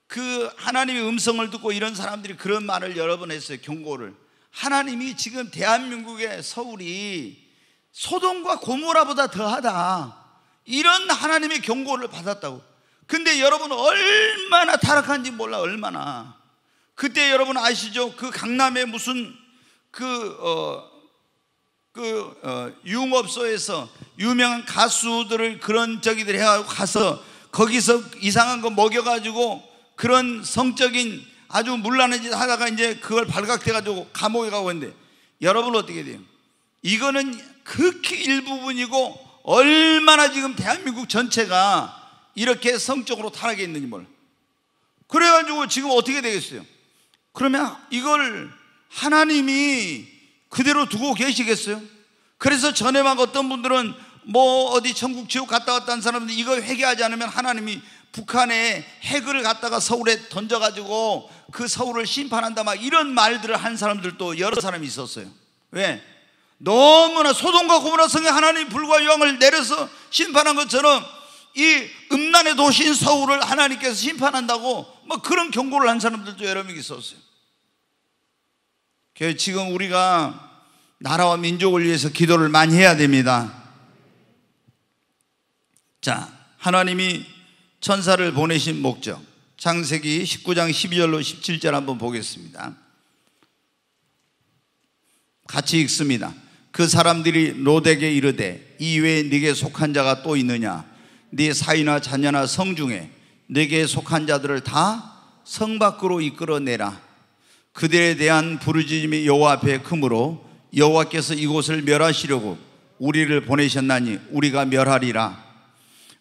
그 하나님의 음성을 듣고 이런 사람들이 그런 말을 여러 번 했어요. 경고를. 하나님이 지금 대한민국의 서울이 소돔과 고모라보다 더하다. 이런 하나님의 경고를 받았다고. 근데 여러분 얼마나 타락한지 몰라 얼마나. 그때 여러분 아시죠? 그 강남에 무슨 그, 어, 그, 어, 융업소에서 유명한 가수들을 그런 저기들 해가지고 가서 거기서 이상한 거 먹여가지고 그런 성적인 아주 물란한 짓 하다가 이제 그걸 발각돼가지고 감옥에 가고 있는데 여러분 어떻게 돼요? 이거는 극히 일부분이고 얼마나 지금 대한민국 전체가 이렇게 성적으로 타락해 있는지 몰라. 그래가지고 지금 어떻게 되겠어요? 그러면 이걸 하나님이 그대로 두고 계시겠어요? 그래서 전에 막 어떤 분들은 뭐 어디 천국 지옥 갔다 왔다는 사람들 이거 회개하지 않으면 하나님이 북한에 핵을 갖다가 서울에 던져가지고 그 서울을 심판한다 막 이런 말들을 한 사람들도 여러 사람이 있었어요. 왜? 너무나 소돔과 고모라 성에 하나님 불과 유황을 내려서 심판한 것처럼 이 음란의 도시인 서울을 하나님께서 심판한다고 뭐 그런 경고를 한 사람들도 여러 명 있었어요. 그 지금 우리가 나라와 민족을 위해서 기도를 많이 해야 됩니다. 자, 하나님이 천사를 보내신 목적. 창세기 19장 12절로 17절 한번 보겠습니다. 같이 읽습니다. 그 사람들이 롯에 이르되 이외에 네게 속한 자가 또 있느냐 네 사이나 자녀나 성 중에 네게 속한 자들을 다 성 밖으로 이끌어내라 그들에 대한 부르짖음이 여호와 앞에 크므로 여호와께서 이곳을 멸하시려고 우리를 보내셨나니 우리가 멸하리라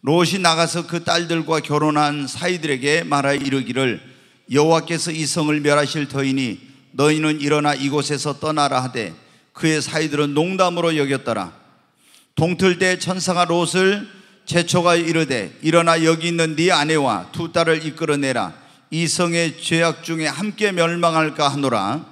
롯이 나가서 그 딸들과 결혼한 사이들에게 말하여 이르기를 여호와께서 이 성을 멸하실 터이니 너희는 일어나 이곳에서 떠나라 하되 그의 사이들은 농담으로 여겼더라 동틀때 천사가 롯을 제초가 이르되 일어나 여기 있는 네 아내와 두 딸을 이끌어내라 이성의 죄악 중에 함께 멸망할까 하노라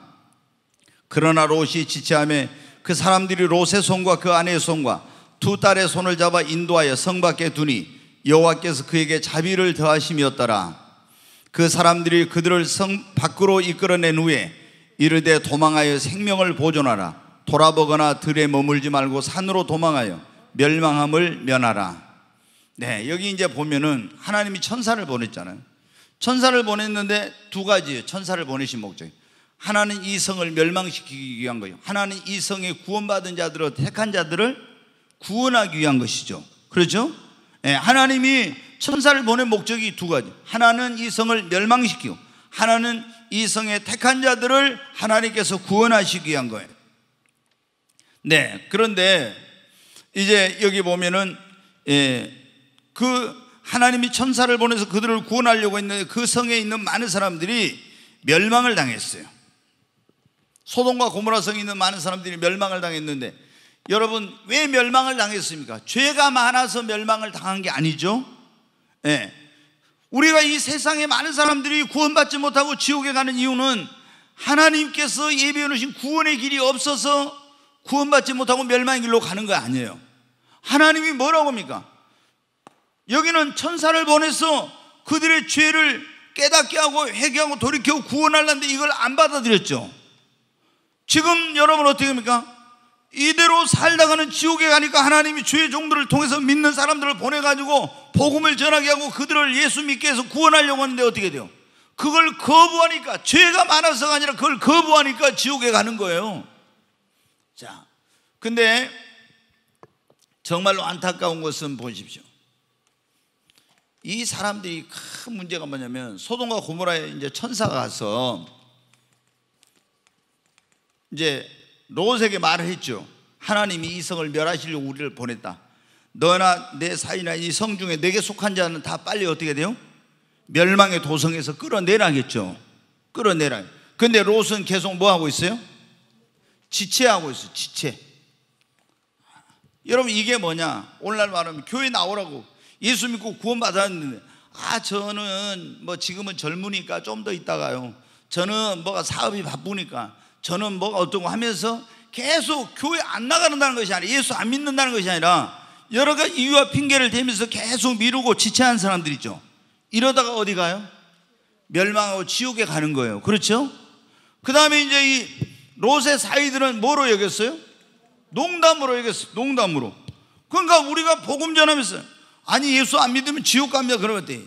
그러나 롯이 지체함에 그 사람들이 롯의 손과 그 아내의 손과 두 딸의 손을 잡아 인도하여 성 밖에 두니 여호와께서 그에게 자비를 더하심이었더라 그 사람들이 그들을 성 밖으로 이끌어낸 후에 이르되 도망하여 생명을 보존하라 돌아보거나 들에 머물지 말고 산으로 도망하여 멸망함을 면하라 네 여기 이제 보면은 하나님이 천사를 보냈잖아요 천사를 보냈는데 두 가지예요. 천사를 보내신 목적이. 하나는 이 성을 멸망시키기 위한 거예요. 하나는 이 성에 구원받은 자들을 택한 자들을 구원하기 위한 것이죠. 그렇죠? 예, 하나님이 천사를 보낸 목적이 두 가지. 하나는 이 성을 멸망시키고 하나는 이 성의 택한 자들을 하나님께서 구원하시기 위한 거예요. 네. 그런데 이제 여기 보면은 예, 그 하나님이 천사를 보내서 그들을 구원하려고 했는데 그 성에 있는 많은 사람들이 멸망을 당했어요. 소동과 고모라 성에 있는 많은 사람들이 멸망을 당했는데 여러분 왜 멸망을 당했습니까? 죄가 많아서 멸망을 당한 게 아니죠. 예. 네. 우리가 이 세상에 많은 사람들이 구원받지 못하고 지옥에 가는 이유는 하나님께서 예비해 놓으신 구원의 길이 없어서 구원받지 못하고 멸망의 길로 가는 거 아니에요. 하나님이 뭐라고 합니까? 여기는 천사를 보내서 그들의 죄를 깨닫게 하고 회개하고 돌이켜 구원하려는데 이걸 안 받아들였죠. 지금 여러분 어떻게 합니까? 이대로 살다가는 지옥에 가니까 하나님이 주의 종들을 통해서 믿는 사람들을 보내가지고 복음을 전하게 하고 그들을 예수 믿게 해서 구원하려고 하는데 어떻게 돼요? 그걸 거부하니까 죄가 많아서가 아니라 그걸 거부하니까 지옥에 가는 거예요. 자, 근데 정말로 안타까운 것은 보십시오. 이 사람들이 큰 문제가 뭐냐면 소동과 고모라에 이제 천사가 가서 이제 로스에게 말을 했죠. 하나님이 이 성을 멸하시려고 우리를 보냈다. 너나 내 사이나 이 성 중에 내게 속한 자는 다 빨리 어떻게 돼요? 멸망의 도성에서 끌어내라겠죠. 끌어내라. 근데 롯은 계속 뭐 하고 있어요? 지체하고 있어. 지체. 여러분 이게 뭐냐? 오늘날 말하면 교회 나오라고 예수 믿고 구원받았는데 아 저는 뭐 지금은 젊으니까 좀 더 있다가요. 저는 뭐가 사업이 바쁘니까 저는 뭐가 어떤고 하면서 계속 교회 안 나가는다는 것이 아니라 예수 안 믿는다는 것이 아니라 여러 가지 이유와 핑계를 대면서 계속 미루고 지체한 사람들이죠. 이러다가 어디 가요? 멸망하고 지옥에 가는 거예요. 그렇죠? 그 다음에 이제 이 롯의 사이들은 뭐로 여겼어요? 농담으로 여겼어요. 농담으로. 그러니까 우리가 복음 전하면서 아니 예수 안 믿으면 지옥 갑니다 그러면 어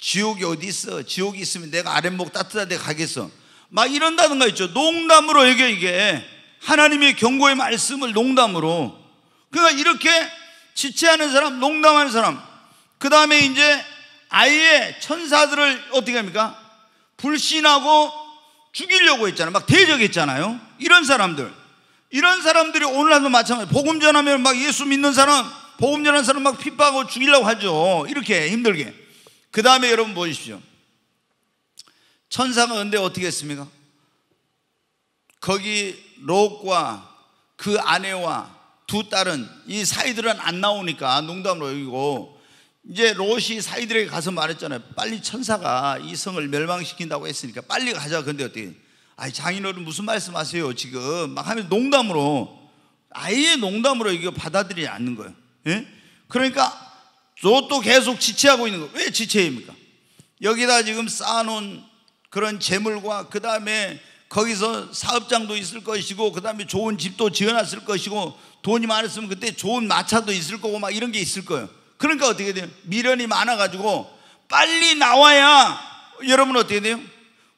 지옥이 어디 있어? 지옥이 있으면 내가 아랫목 따뜻한 데 가겠어 막 이런다는 거 있죠 농담으로 이게 이게 하나님의 경고의 말씀을 농담으로 그러니까 이렇게 지체하는 사람 농담하는 사람 그 다음에 이제 아예 천사들을 어떻게 합니까? 불신하고 죽이려고 했잖아요 막 대적했잖아요 이런 사람들 이런 사람들이 오늘날도 마찬가지 복음 전하면 막 예수 믿는 사람 보험료라는 사람 막 핍박하고 죽이려고 하죠. 이렇게 힘들게. 그 다음에 여러분 보십시오. 천사가 근데 어떻게 했습니까? 거기 록과그 아내와 두 딸은 이 사이들은 안 나오니까 농담으로 여기고 이제 롯이 사이들에게 가서 말했잖아요. 빨리 천사가 이 성을 멸망시킨다고 했으니까 빨리 가자. 근데 어떻게? 아이 장인어른 무슨 말씀하세요 지금? 막 하면 농담으로 아예 농담으로 이거 받아들이지 않는 거예요. 예? 그러니까 저또 계속 지체하고 있는 거예요. 왜 지체입니까? 여기다 지금 쌓아놓은 그런 재물과 그 다음에 거기서 사업장도 있을 것이고 그 다음에 좋은 집도 지어놨을 것이고 돈이 많았으면 그때 좋은 마차도 있을 거고 막 이런 게 있을 거예요. 그러니까 어떻게 돼요? 미련이 많아가지고 빨리 나와야 여러분 어떻게 돼요?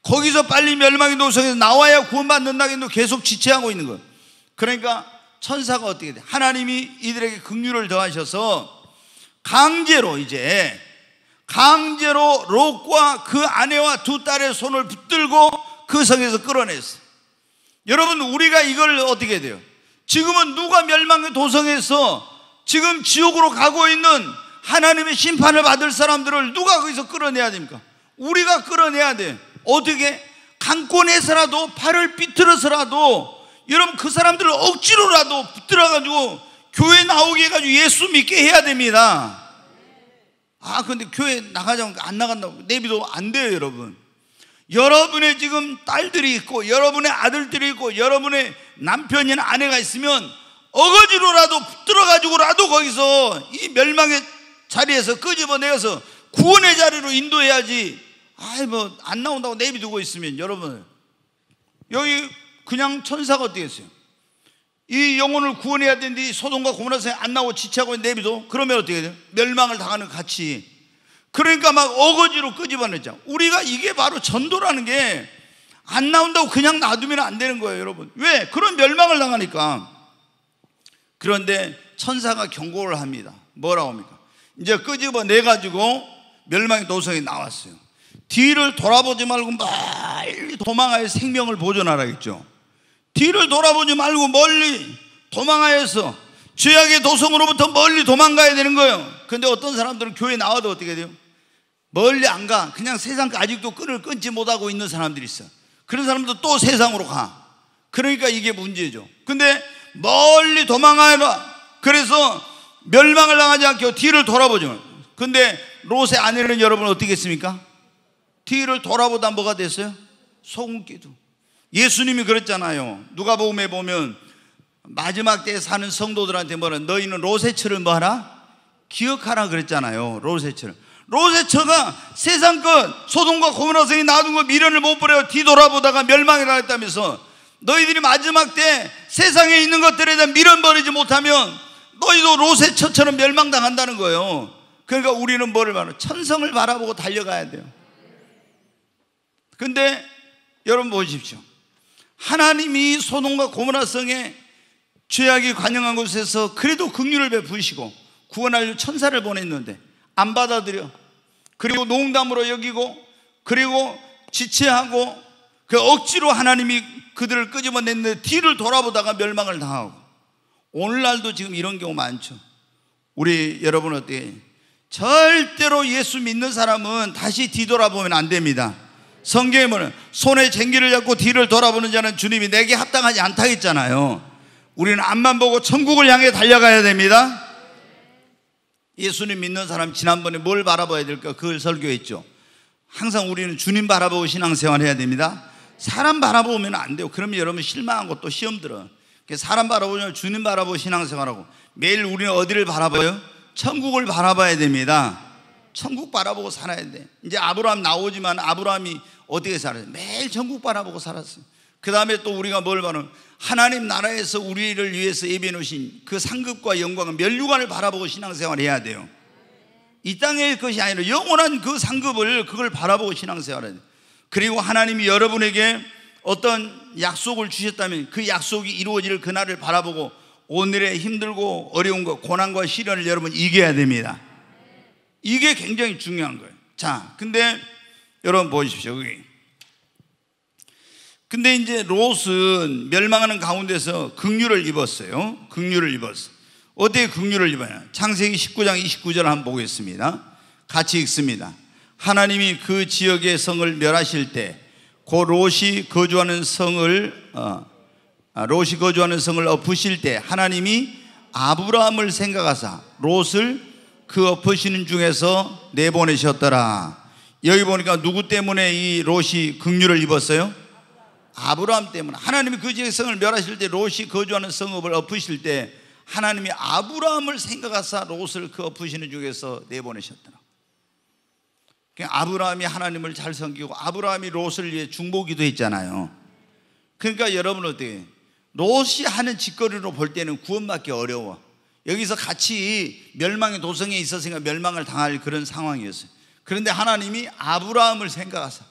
거기서 빨리 멸망의 노선에서 나와야 구원받는다 해도 계속 지체하고 있는 거예요. 그러니까 천사가 어떻게 돼? 하나님이 이들에게 긍휼을 더하셔서 강제로 이제 강제로 롯과 그 아내와 두 딸의 손을 붙들고 그 성에서 끌어냈어. 여러분 우리가 이걸 어떻게 돼요? 지금은 누가 멸망의 도성에서 지금 지옥으로 가고 있는 하나님의 심판을 받을 사람들을 누가 거기서 끌어내야 됩니까? 우리가 끌어내야 돼. 어떻게? 강권해서라도 팔을 삐뚤어서라도 여러분 그 사람들을 억지로라도 붙들어가지고 교회 나오게 해가지고 예수 믿게 해야 됩니다. 아, 근데 교회 나가자면 안 나간다고. 내비도 안 돼요, 여러분. 여러분의 지금 딸들이 있고, 여러분의 아들들이 있고, 여러분의 남편이나 아내가 있으면 어거지로라도 붙들어가지고라도 거기서 이 멸망의 자리에서 끄집어내어서 구원의 자리로 인도해야지. 아이, 뭐, 안 나온다고 내비두고 있으면 여러분. 여기 그냥 천사가 어떻게 했어요? 이 영혼을 구원해야 되는데 소돔과 고모라 성안 나오고 지체하고 내비도 그러면 어떻게 돼요? 멸망을 당하는 같이 그러니까 막 어거지로 끄집어내자 우리가 이게 바로 전도라는 게 안 나온다고 그냥 놔두면 안 되는 거예요 여러분 왜? 그런 멸망을 당하니까 그런데 천사가 경고를 합니다 뭐라고 합니까? 이제 끄집어내가지고 멸망의 도성에 나왔어요 뒤를 돌아보지 말고 빨리 도망하여 생명을 보존하라 했죠 뒤를 돌아보지 말고 멀리 도망하여서 죄악의 도성으로부터 멀리 도망가야 되는 거예요. 근데 어떤 사람들은 교회 나와도 어떻게 돼요? 멀리 안 가. 그냥 세상 아직도 끈을 끊지 못하고 있는 사람들이 있어. 그런 사람도 또 세상으로 가. 그러니까 이게 문제죠. 근데 멀리 도망하라. 그래서 멸망을 당하지 않게 뒤를 돌아보죠. 근데 롯의 아내는 여러분 어떻게 했습니까? 뒤를 돌아보다 뭐가 됐어요? 소금기도. 예수님이 그랬잖아요. 누가보음에 보면 마지막 때 사는 성도들한테 뭐라 너희는 로세처를 뭐하라? 기억하라 그랬잖아요. 로세츠를. 로세처가 세상 것소동과 그 고모라 성이 놔둔 것 미련을 못 버려 뒤돌아보다가 멸망이라 했다면서 너희들이 마지막 때 세상에 있는 것들에 대한 미련 버리지 못하면 너희도 로세처처럼 멸망당한다는 거예요. 그러니까 우리는 뭐를 바라? 천성을 바라보고 달려가야 돼요. 근데 여러분 보십시오. 하나님이 소돔과 고모라 성에 죄악이 관영한 곳에서 그래도 긍휼을 베푸시고 구원할 천사를 보냈는데 안 받아들여 그리고 농담으로 여기고 그리고 지체하고 그 억지로 하나님이 그들을 끄집어냈는데 뒤를 돌아보다가 멸망을 당하고 오늘날도 지금 이런 경우 많죠 우리 여러분 어때 요 절대로 예수 믿는 사람은 다시 뒤돌아보면 안 됩니다 성경에 보면 손에 쟁기를 잡고 뒤를 돌아보는 자는 주님이 내게 합당하지 않다 했잖아요. 우리는 앞만 보고 천국을 향해 달려가야 됩니다. 예수님 믿는 사람 지난번에 뭘 바라봐야 될까? 그걸 설교했죠. 항상 우리는 주님 바라보고 신앙생활 해야 됩니다. 사람 바라보면 안 돼요. 그러면 여러분 실망한 것도 시험 들어. 그러니까 사람 바라보면 주님 바라보고 신앙생활하고 매일 우리는 어디를 바라봐요? 천국을 바라봐야 됩니다. 천국 바라보고 살아야 돼. 이제 아브라함 나오지만 아브라함이 어떻게 살았어요? 매일 천국 바라보고 살았어요. 그 다음에 또 우리가 뭘 바라는 하나님 나라에서 우리를 위해서 예비해 놓으신 그 상급과 영광은 멸류관을 바라보고 신앙생활 을 해야 돼요. 이 땅의 것이 아니라 영원한 그 상급을 그걸 바라보고 신앙생활 해야 돼요. 그리고 하나님이 여러분에게 어떤 약속을 주셨다면 그 약속이 이루어질 그날을 바라보고 오늘의 힘들고 어려운 것, 고난과 시련을 여러분 이겨야 됩니다. 이게 굉장히 중요한 거예요. 자, 근데 여러분 보십시오. 여기. 근데 이제 롯은 멸망하는 가운데서 극류를 입었어요. 극류를 입었어. 어떻게 극류를 입어요? 창세기 19장 29절 한번 보겠습니다. 같이 읽습니다. 하나님이 그 지역의 성을 멸하실 때, 그 롯이 거주하는 성을 어, 아, 롯이 거주하는 성을 엎으실 때, 하나님이 아브라함을 생각하사 롯을 그 엎으시는 중에서 내보내셨더라. 여기 보니까 누구 때문에 이 롯이 극류를 입었어요? 아브라함 때문에 하나님이 그지 성을 멸하실 때 롯이 거주하는 성읍을 엎으실 때 하나님이 아브라함을 생각하사 롯을 그 엎으시는 중에서 내보내셨더라 아브라함이 하나님을 잘 섬기고 아브라함이 롯을 위해 중보기도 했잖아요 그러니까 여러분 어때 롯이 하는 짓거리로 볼 때는 구원받기 어려워 여기서 같이 멸망의 도성에 있어서 멸망을 당할 그런 상황이었어요. 그런데 하나님이 아브라함을 생각하사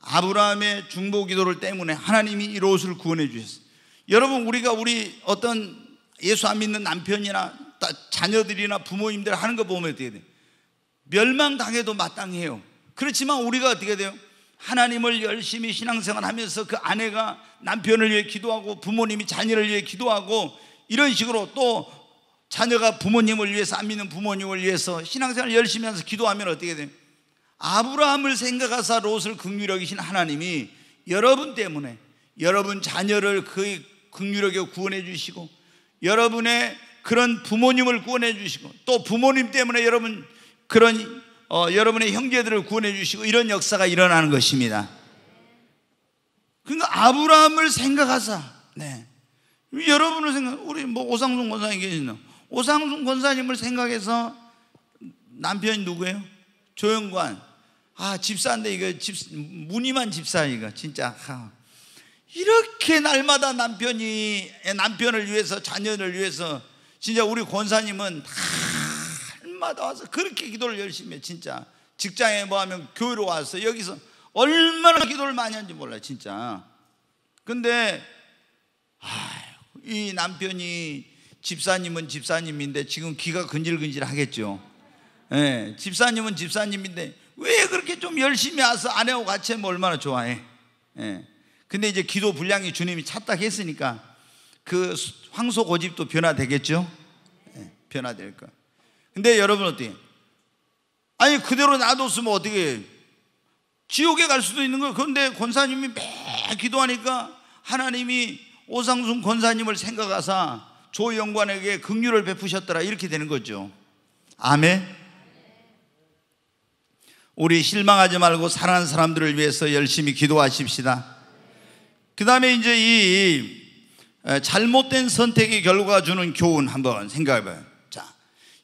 아브라함의 중보 기도를 때문에 하나님이 이 롯을 구원해 주셨어요. 여러분 우리가 우리 어떤 예수 안 믿는 남편이나 자녀들이나 부모님들 하는 거 보면 어떻게 돼요? 멸망당해도 마땅해요. 그렇지만 우리가 어떻게 돼요? 하나님을 열심히 신앙생활 하면서 그 아내가 남편을 위해 기도하고 부모님이 자녀를 위해 기도하고 이런 식으로 또 자녀가 부모님을 위해서 안 믿는 부모님을 위해서 신앙생활 열심히 하면서 기도하면 어떻게 돼요? 아브라함을 생각하사 롯을 극률여기신 하나님이 여러분 때문에 여러분 자녀를 그 극률하게 구원해 주시고 여러분의 그런 부모님을 구원해 주시고 또 부모님 때문에 여러분 그런 어, 여러분의 형제들을 구원해 주시고 이런 역사가 일어나는 것입니다. 그러니까 아브라함을 생각하사 네. 여러분을 생각 우리 뭐 오상순 권사님 계시나 오상순 권사님을 생각해서 남편이 누구예요? 조영관. 아, 집사인데 이거 집, 무늬만 집사이가 진짜. 아. 이렇게 날마다 남편이, 남편을 위해서, 자녀를 위해서, 진짜 우리 권사님은 날마다 와서 그렇게 기도를 열심히 해, 진짜. 직장에 뭐 하면 교회로 와서 여기서 얼마나 기도를 많이 하는지 몰라, 진짜. 근데, 아이 남편이 집사님은 집사님인데 지금 귀가 근질근질 하겠죠. 예, 집사님은 집사님인데 왜 그렇게 좀 열심히 와서 아내하고 같이 하면 얼마나 좋아해. 예. 근데 이제 기도 분량이 주님이 찾다 했으니까 그 황소 고집도 변화되겠죠. 예, 변화될 거. 근데 여러분 어때? 아니 그대로 놔뒀으면 뭐 어떻게 지옥에 갈 수도 있는 거예요. 그런데 권사님이 매 기도하니까 하나님이 오상순 권사님을 생각하사 조영관에게 긍휼을 베푸셨더라 이렇게 되는 거죠. 아멘. 우리 실망하지 말고 사랑하는 사람들을 위해서 열심히 기도하십시다. 그 다음에 이제 이 잘못된 선택의 결과 주는 교훈 한번 생각해 봐요. 자,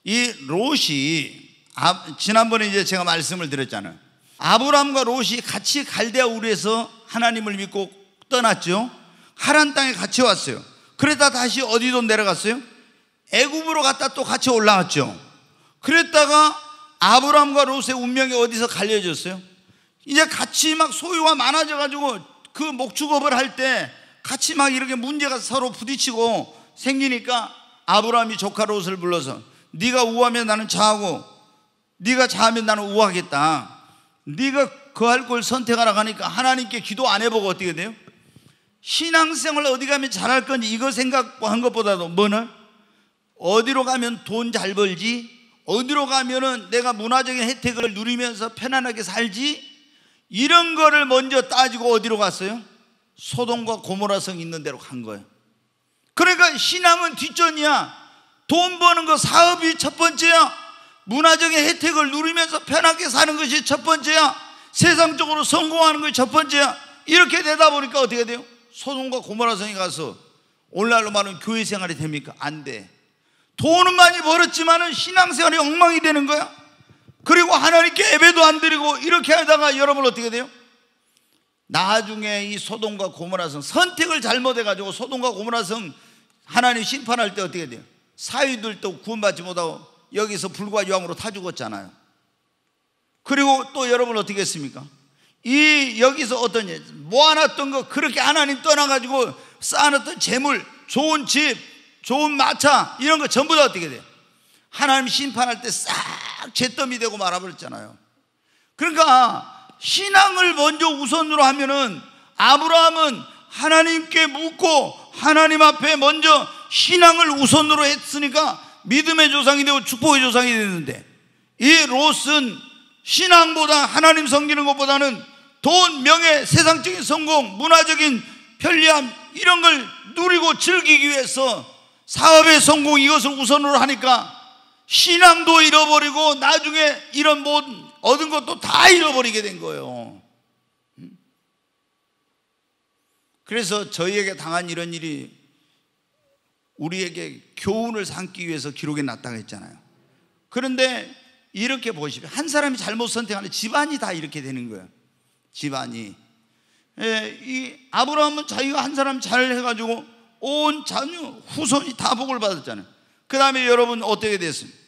이 롯이, 아, 지난번에 이제 제가 말씀을 드렸잖아요. 아브람과 롯이 같이 갈대아 우리에서 하나님을 믿고 떠났죠. 하란 땅에 같이 왔어요. 그러다 다시 어디로 내려갔어요? 애굽으로 갔다 또 같이 올라왔죠. 그랬다가 아브람과 롯의 운명이 어디서 갈려졌어요? 이제 같이 막 소유가 많아져 가지고 그 목축업을 할 때 같이 막 이렇게 문제가 서로 부딪히고 생기니까 아브라함이 조카 롯을 불러서 네가 우하면 나는 좌하고 네가 좌하면 나는 우하겠다. 네가 그 할 걸 선택하라 하니까 하나님께 기도 안 해보고 어떻게 돼요? 신앙생활 어디 가면 잘할 건지 이거 생각한 것보다도 뭐는 어디로 가면 돈 잘 벌지 어디로 가면은 내가 문화적인 혜택을 누리면서 편안하게 살지 이런 거를 먼저 따지고 어디로 갔어요? 소동과 고모라성 있는 대로 간 거예요. 그러니까 신앙은 뒷전이야. 돈 버는 거 사업이 첫 번째야. 문화적인 혜택을 누리면서 편하게 사는 것이 첫 번째야. 세상적으로 성공하는 것이 첫 번째야. 이렇게 되다 보니까 어떻게 돼요? 소돔과 고모라 성에 가서 오늘날로 말하면 교회 생활이 됩니까? 안 돼. 돈은 많이 벌었지만은 신앙생활이 엉망이 되는 거야. 그리고 하나님께 예배도 안 드리고 이렇게 하다가 여러분 어떻게 돼요? 나중에 이 소돔과 고모라성 선택을 잘못해 가지고 소돔과 고모라성 하나님 심판할 때 어떻게 돼요? 사위들도 구원받지 못하고 여기서 불과 유황으로 타 죽었잖아요. 그리고 또 여러분 어떻게 했습니까? 이 여기서 어떤 일 모아놨던 거 그렇게 하나님 떠나가지고 쌓아놨던 재물 좋은 집 좋은 마차 이런 거 전부 다 어떻게 돼요? 하나님 심판할 때 싹 잿더미 되고 말아버렸잖아요 그러니까 신앙을 먼저 우선으로 하면은 아브라함은 하나님께 묻고 하나님 앞에 먼저 신앙을 우선으로 했으니까 믿음의 조상이 되고 축복의 조상이 됐는데 이 롯은 신앙보다 하나님 섬기는 것보다는 돈, 명예, 세상적인 성공, 문화적인 편리함 이런 걸 누리고 즐기기 위해서 사업의 성공 이것을 우선으로 하니까 신앙도 잃어버리고 나중에 이런 뭐 얻은 것도 다 잃어버리게 된 거예요. 그래서 저희에게 당한 이런 일이 우리에게 교훈을 삼기 위해서 기록에 났다고 했잖아요. 그런데 이렇게 보십시오. 한 사람이 잘못 선택하는 집안이 다 이렇게 되는 거예요. 집안이. 예, 이 아브라함은 자기가 한 사람 잘 해가지고 온 자녀, 후손이 다 복을 받았잖아요. 그 다음에 여러분 어떻게 됐습니까?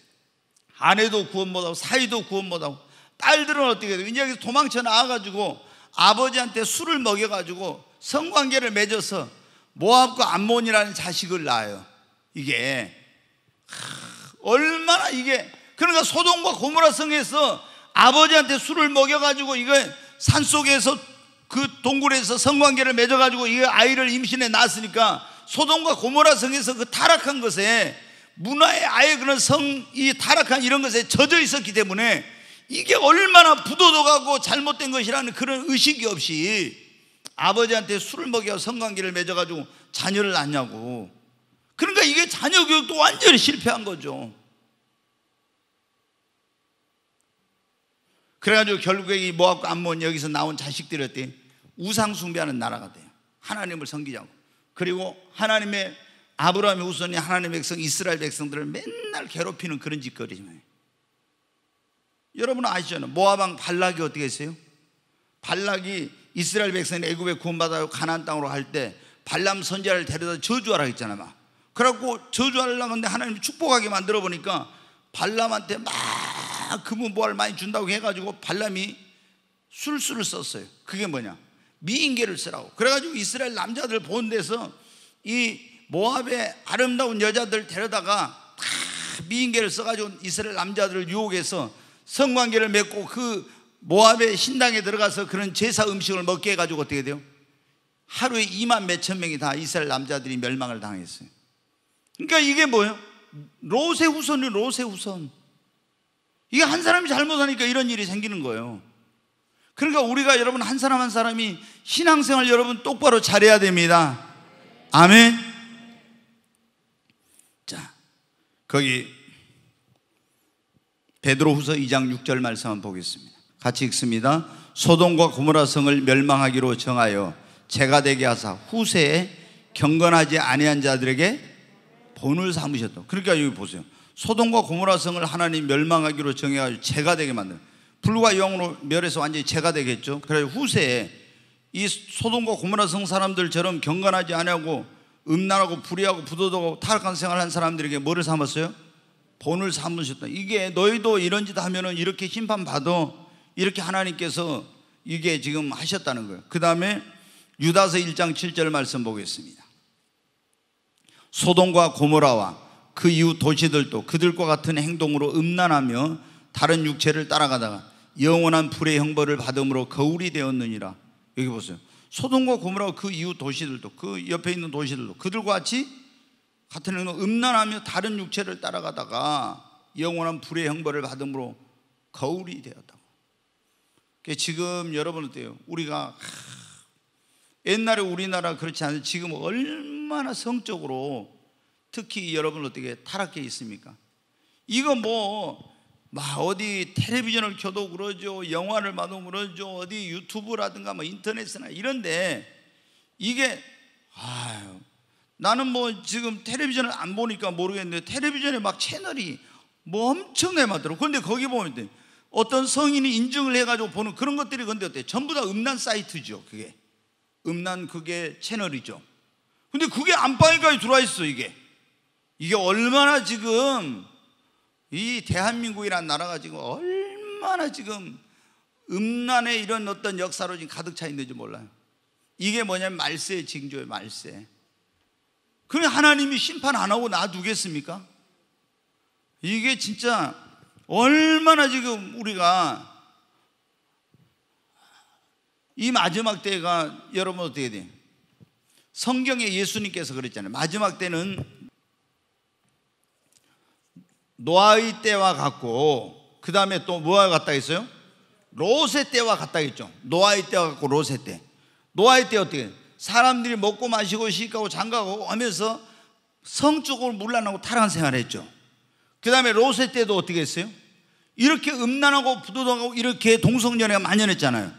아내도 구원 못하고 사이도 구원 못하고 딸들은 어떻게 돼요? 이제 도망쳐 나와가지고 아버지한테 술을 먹여가지고 성관계를 맺어서 모압과 암몬이라는 자식을 낳아요. 이게 하, 얼마나 이게 그러니까 소동과 고모라 성에서 아버지한테 술을 먹여가지고 이거 산속에서 그 동굴에서 성관계를 맺어가지고 이 아이를 임신해 낳았으니까 소동과 고모라 성에서 그 타락한 것에 문화에 아예 그런 성, 이 타락한 이런 것에 젖어 있었기 때문에 이게 얼마나 부도덕하고 잘못된 것이라는 그런 의식이 없이 아버지한테 술을 먹여 성관계를 맺어가지고 자녀를 낳냐고. 그러니까 이게 자녀 교육도 완전히 실패한 거죠. 그래가지고 결국에 이 모압과 암몬 여기서 나온 자식들이었대 우상 숭배하는 나라가 돼요. 하나님을 섬기자고. 그리고 하나님의 아브라함의 후손이 하나님의 백성 이스라엘 백성들을 맨날 괴롭히는 그런 짓거리지만 여러분 아시잖아요. 모압왕 발락이 어떻게 했어요? 발락이 이스라엘 백성이 애굽에 구원받아 가나안 땅으로 갈 때 발람 선자를 데려다 저주하라 했잖아요. 막. 그래갖고 저주하려고 하는데 하나님이 축복하게 만들어 보니까 발람한테 막막 아, 금은보화를 많이 준다고 해가지고 발람이 술수를 썼어요. 그게 뭐냐? 미인계를 쓰라고. 그래가지고 이스라엘 남자들 본 데서 이 모압의 아름다운 여자들 데려다가 다 미인계를 써가지고 이스라엘 남자들을 유혹해서 성관계를 맺고 그 모압의 신당에 들어가서 그런 제사 음식을 먹게 해가지고 어떻게 돼요? 하루에 2만 몇 천 명이 다 이스라엘 남자들이 멸망을 당했어요. 그러니까 이게 뭐예요? 로세 후손이 로세 후손. 이게 한 사람이 잘못하니까 이런 일이 생기는 거예요. 그러니까 우리가 여러분 한 사람 한 사람이 신앙생활 여러분 똑바로 잘해야 됩니다. 아멘. 자, 거기 베드로후서 2장 6절 말씀 한번 보겠습니다. 같이 읽습니다. 소돔과 고모라 성을 멸망하기로 정하여 제가 되게 하사 후세에 경건하지 아니한 자들에게 본을 삼으셨다. 그러니까 여기 보세요. 소동과 고모라 성을 하나님 멸망하기로 정해가지고 죄가 되게 만든 불과 영으로 멸해서 완전히 죄가 되겠죠. 그래서 후세에 이 소돔과 고모라 성 사람들처럼 경건하지 아니고 음란하고 불의하고 부도덕하고 타락한 생활한 사람들에게 뭐를 삼았어요? 본을 삼으셨다. 이게 너희도 이런 짓 하면은 이렇게 심판받아. 이렇게 하나님께서 이게 지금 하셨다는 거예요. 그 다음에 유다서 1장 7절 말씀 보겠습니다. 소돔과 고모라와 그 이후 도시들도 그들과 같은 행동으로 음란하며 다른 육체를 따라가다가 영원한 불의 형벌을 받음으로 거울이 되었느니라. 여기 보세요. 소동과 고모라와 그 이후 도시들도 그 옆에 있는 도시들도 그들과 같이 같은 행동 음란하며 다른 육체를 따라가다가 영원한 불의 형벌을 받음으로 거울이 되었다고. 지금 여러분 어때요? 우리가 옛날에 우리나라 그렇지 않은 지금 얼마나 성적으로 특히 여러분 어떻게 타락해 있습니까? 이거 뭐, 막 어디 텔레비전을 켜도 그러죠. 영화를 봐도 그러죠. 어디 유튜브라든가 뭐 인터넷이나 이런데 이게, 아유, 나는 뭐 지금 텔레비전을 안 보니까 모르겠는데 텔레비전에 막 채널이 뭐 엄청나게 많더라고. 그런데 거기 보면 어떤 성인이 인증을 해가지고 보는 그런 것들이 근데 어때? 전부 다 음란 사이트죠. 그게. 음란 그게 채널이죠. 근데 그게 안방에까지 들어와 있어, 이게. 이게 얼마나 지금 이 대한민국이라는 나라가 지금 얼마나 지금 음란의 이런 어떤 역사로 지금 가득 차 있는지 몰라요. 이게 뭐냐면 말세의 징조예요, 말세. 그럼 하나님이 심판 안 하고 놔두겠습니까? 이게 진짜 얼마나 지금 우리가 이 마지막 때가 여러분 어떻게 돼요? 성경에 예수님께서 그랬잖아요. 마지막 때는 노아의 때와 같고 그 다음에 또 뭐와 같다 했어요? 로세 때와 같다 했죠. 노아의 때와 같고 로세 때. 노아의 때 어떻게? 사람들이 먹고 마시고 시집가고 장가고 하면서 성적으로 물란하고 타락한 생활했죠. 그 다음에 로세 때도 어떻게 했어요? 이렇게 음란하고 부도덕하고 이렇게 동성연애가 만연했잖아요.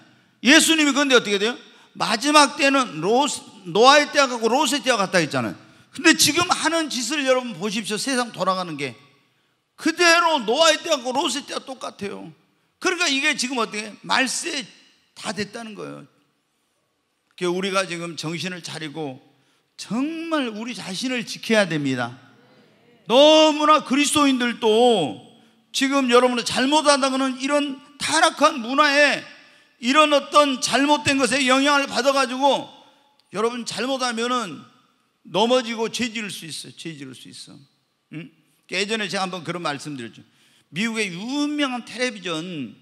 예수님이 근데 어떻게 돼요? 마지막 때는 로스, 노아의 때와 같고 로세 때와 같다 했잖아요. 근데 지금 하는 짓을 여러분 보십시오. 세상 돌아가는 게 그대로 노아의 때하고 롯의 때와 똑같아요. 그러니까 이게 지금 어떻게 말세 다 됐다는 거예요. 그러니까 우리가 지금 정신을 차리고 정말 우리 자신을 지켜야 됩니다. 너무나 그리스도인들도 지금 여러분들 잘못하다가는 이런 타락한 문화에 이런 어떤 잘못된 것에 영향을 받아가지고 여러분 잘못하면은 넘어지고 죄지을 수 있어요. 죄지을 수 있어. 응? 그 예전에 제가 한번 그런 말씀드렸죠. 미국의 유명한 텔레비전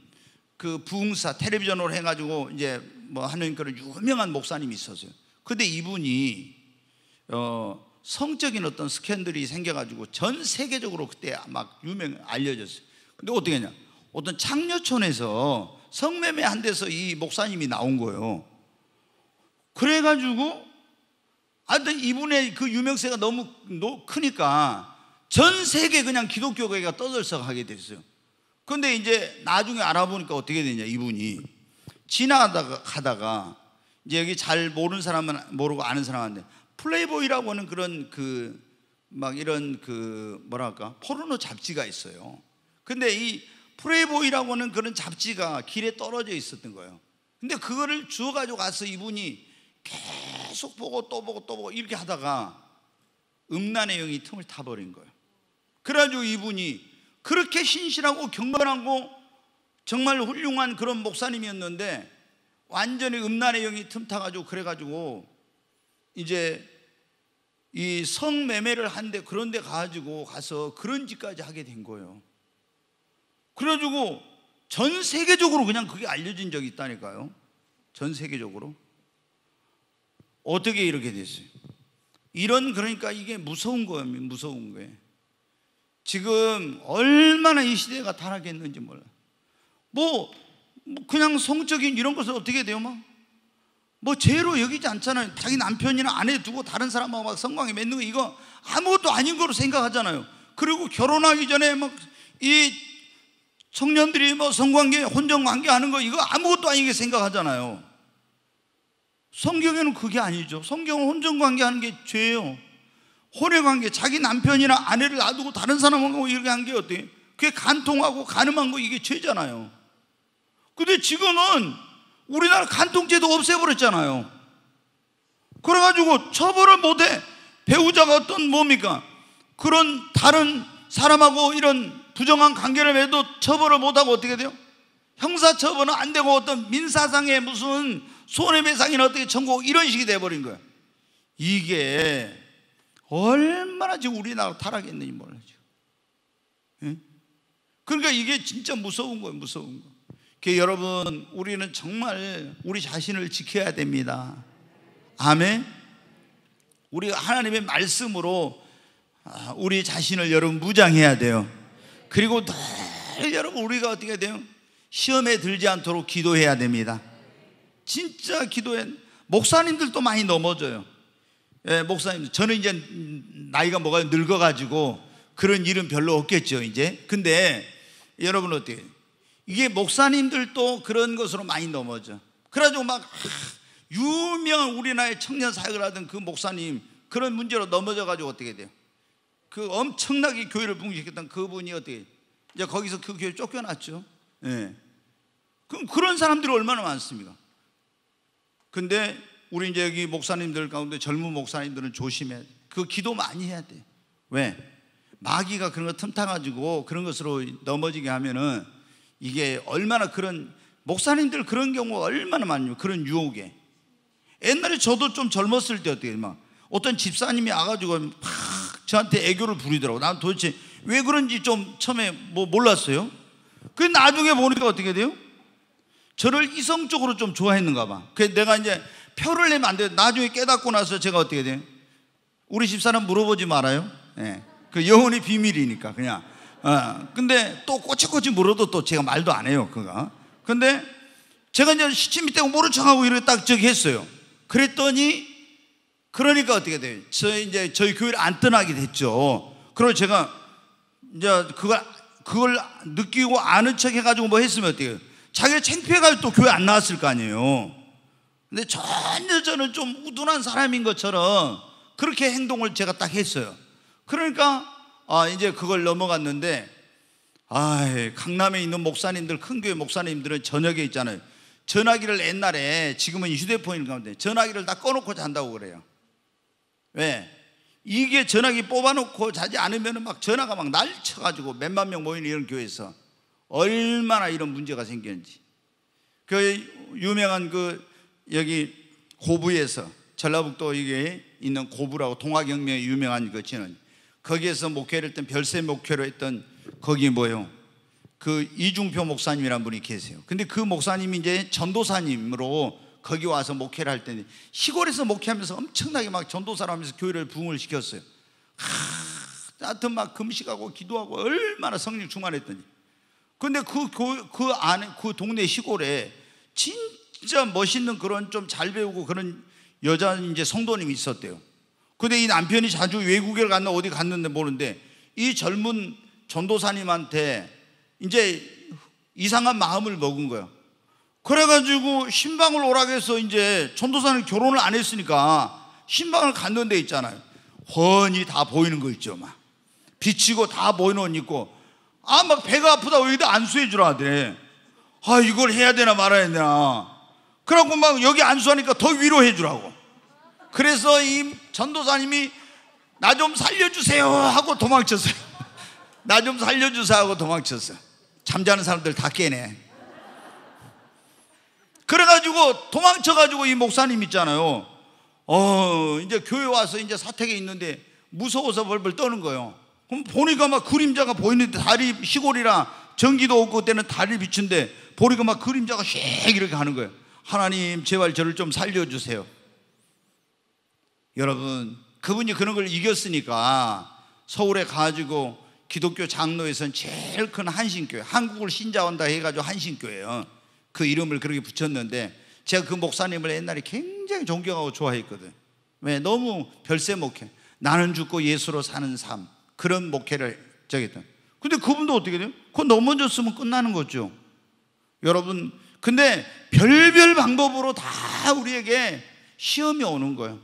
그 부흥사 텔레비전으로 해가지고 이제 뭐 하는 그런 유명한 목사님이 있었어요. 근데 이분이 어 성적인 어떤 스캔들이 생겨가지고 전 세계적으로 그때 막 유명 알려졌어요. 근데 어떻게 했냐? 어떤 창녀촌에서 성매매 한 데서 이 목사님이 나온 거예요. 그래가지고 하여튼 아, 이분의 그 유명세가 너무 크니까 전 세계 그냥 기독교계가 떠들썩하게 됐어요. 근데 이제 나중에 알아보니까 어떻게 되냐 이분이 지나가다가 하다가 이제 여기 잘 모르는 사람은 모르고 아는 사람한테 플레이보이라고 하는 그런 그 막 이런 그 뭐랄까 포르노 잡지가 있어요. 근데 이 플레이보이라고 하는 그런 잡지가 길에 떨어져 있었던 거예요. 근데 그거를 주워 가지고 가서 이분이 계속 보고 또 보고 또 보고 이렇게 하다가 음란의 영이 틈을 타버린 거예요. 그래가지고 이분이 그렇게 신실하고 경건하고 정말 훌륭한 그런 목사님이었는데 완전히 음란의 영이 틈타가지고 그래가지고 이제 이 성매매를 한 데 그런데 가지고 가서 그런 짓까지 하게 된 거예요. 그래가지고 전 세계적으로 그냥 그게 알려진 적이 있다니까요. 전 세계적으로. 어떻게 이렇게 됐어요? 이런 그러니까 이게 무서운 거예요. 무서운 거예요. 지금 얼마나 이 시대가 타락했는지 몰라 뭐, 뭐 그냥 성적인 이런 것을 어떻게 돼요, 막? 뭐? 뭐 죄로 여기지 않잖아요. 자기 남편이나 아내 두고 다른 사람하고 막 성관계 맺는 거 이거 아무것도 아닌 거로 생각하잖아요. 그리고 결혼하기 전에 막 이 청년들이 뭐 성관계, 혼전관계 하는 거 이거 아무것도 아니게 생각하잖아요. 성경에는 그게 아니죠. 성경은 혼전관계 하는 게 죄예요. 혼의 관계, 자기 남편이나 아내를 놔두고 다른 사람하고 이렇게 한 게 어때요? 그게 간통하고 가늠한 거 이게 죄잖아요. 근데 지금은 우리나라 간통죄도 없애버렸잖아요. 그래가지고 처벌을 못해. 배우자가 어떤 뭡니까? 그런 다른 사람하고 이런 부정한 관계를 맺도 처벌을 못하고 어떻게 돼요? 형사처벌은 안 되고 어떤 민사상의 무슨 손해배상이나 어떻게 청구 이런 식이 돼버린 거예요. 이게 얼마나 지금 우리나라 타락했는지 몰라죠. 예? 그러니까 이게 진짜 무서운 거예요, 무서운 거. 그 여러분, 우리는 정말 우리 자신을 지켜야 됩니다. 아멘. 우리 가 하나님의 말씀으로 아, 우리 자신을 여러분 무장해야 돼요. 그리고 늘 여러분 우리가 어떻게 돼요? 시험에 들지 않도록 기도해야 됩니다. 진짜 기도해. 목사님들도 많이 넘어져요. 예, 목사님, 저는 이제 나이가 뭐가 늙어가지고 그런 일은 별로 없겠죠, 이제. 근데 여러분 어떻게 이게 목사님들도 그런 것으로 많이 넘어져. 그래가지고 막 아, 유명한 우리나라의 청년 사역을 하던 그 목사님 그런 문제로 넘어져가지고 어떻게 돼요? 그 엄청나게 교회를 붕괴시켰던 그분이 어떻게 이제 거기서 그 교회 쫓겨났죠. 예. 그럼 그런 사람들이 얼마나 많습니까? 근데 우리 이제 여기 목사님들 가운데 젊은 목사님들은 조심해. 그 기도 많이 해야 돼. 왜? 마귀가 그런 거 틈타가지고 그런 것으로 넘어지게 하면은 이게 얼마나 그런 목사님들 그런 경우 얼마나 많냐 그런 유혹에 옛날에 저도 좀 젊었을 때 어떻게 막 어떤 집사님이 와가지고 막 저한테 애교를 부리더라고. 난 도대체 왜 그런지 좀 처음에 뭐 몰랐어요. 그 나중에 보니까 어떻게 돼요? 저를 이성적으로 좀 좋아했는가 봐. 그 내가 이제 표를 내면 안 돼요. 나중에 깨닫고 나서 제가 어떻게 돼요? 우리 집사람 물어보지 말아요. 예. 그 영혼의 비밀이니까 그냥. 어. 근데 또 꼬치꼬치 물어도 또 제가 말도 안 해요. 그거. 근데 제가 이제 시침 밑에 모른 척하고 이렇게 딱 저기 했어요. 그랬더니 그러니까 어떻게 돼요? 저 이제 저희 교회를 안 떠나게 됐죠. 그리고 제가 이제 그걸 그걸 느끼고 아는 척 해가지고 뭐 했으면 어때요? 자기가 창피해가지고 또 교회 안 나왔을 거 아니에요. 근데 전혀 저는 좀 우둔한 사람인 것처럼 그렇게 행동을 제가 딱 했어요. 그러니까 아, 이제 그걸 넘어갔는데 아, 강남에 있는 목사님들 큰 교회 목사님들은 저녁에 있잖아요. 전화기를 옛날에 지금은 휴대폰인 가운데 전화기를 다 꺼놓고 잔다고 그래요. 왜? 이게 전화기 뽑아놓고 자지 않으면 막 전화가 막 날쳐가지고 몇만 명 모이는 이런 교회에서 얼마나 이런 문제가 생기는지. 그 유명한 그 여기 고부에서 전라북도 여기 있는 고부라고 동화경명에 유명한 것 그 지는 거기에서 목회를 했던 별세 목회로 했던 거기 뭐요? 그 이중표 목사님이란 분이 계세요. 근데 그 목사님이 이제 전도사님으로 거기 와서 목회를 할 때는 시골에서 목회하면서 엄청나게 막 전도사로 하면서 교회를 부흥을 시켰어요. 하, 여튼막 금식하고 기도하고 얼마나 성령 충만했더니. 근데 그 교, 그 안에, 그 동네 시골에 진 진짜 멋있는 그런 좀 잘 배우고 그런 여자 이제 성도님이 있었대요. 근데 이 남편이 자주 외국에 갔나 어디 갔는데 모르는데 이 젊은 전도사님한테 이제 이상한 마음을 먹은 거예요. 그래가지고 신방을 오라고 해서 이제 전도사는 결혼을 안 했으니까 신방을 갔는 데 있잖아요. 훤히 다 보이는 거 있죠. 막 비치고 다 보이는 옷 입고 아 막 배가 아프다 여기다 안수해 주라 하더래. 아 이걸 해야 되나 말아야 되나. 그러고 막 여기 안수하니까 더 위로해 주라고. 그래서 이 전도사님이 나 좀 살려주세요 하고 도망쳤어요. 나 좀 살려주세요 하고 도망쳤어요. 잠자는 사람들 다 깨네. 그래가지고 도망쳐가지고 이 목사님 있잖아요. 어, 이제 교회 와서 이제 사택에 있는데 무서워서 벌벌 떠는 거예요. 그럼 보니까 막 그림자가 보이는데 다리 시골이라 전기도 없고 그때는 다리 비춘데 보니까 막 그림자가 쉐익 이렇게 하는 거예요. 하나님 제발 저를 좀 살려주세요. 여러분 그분이 그런 걸 이겼으니까 서울에 가지고 기독교 장로에선 제일 큰 한신교회 한국을 신자한다 해가지고 한신교회요그 이름을 그렇게 붙였는데 제가 그 목사님을 옛날에 굉장히 존경하고 좋아했거든. 왜 너무 별세 목회. 나는 죽고 예수로 사는 삶 그런 목회를 저기 했 근데 그분도 어떻게 돼요? 그거 넘어졌으면 끝나는 거죠. 여러분 근데 별별 방법으로 다 우리에게 시험이 오는 거예요.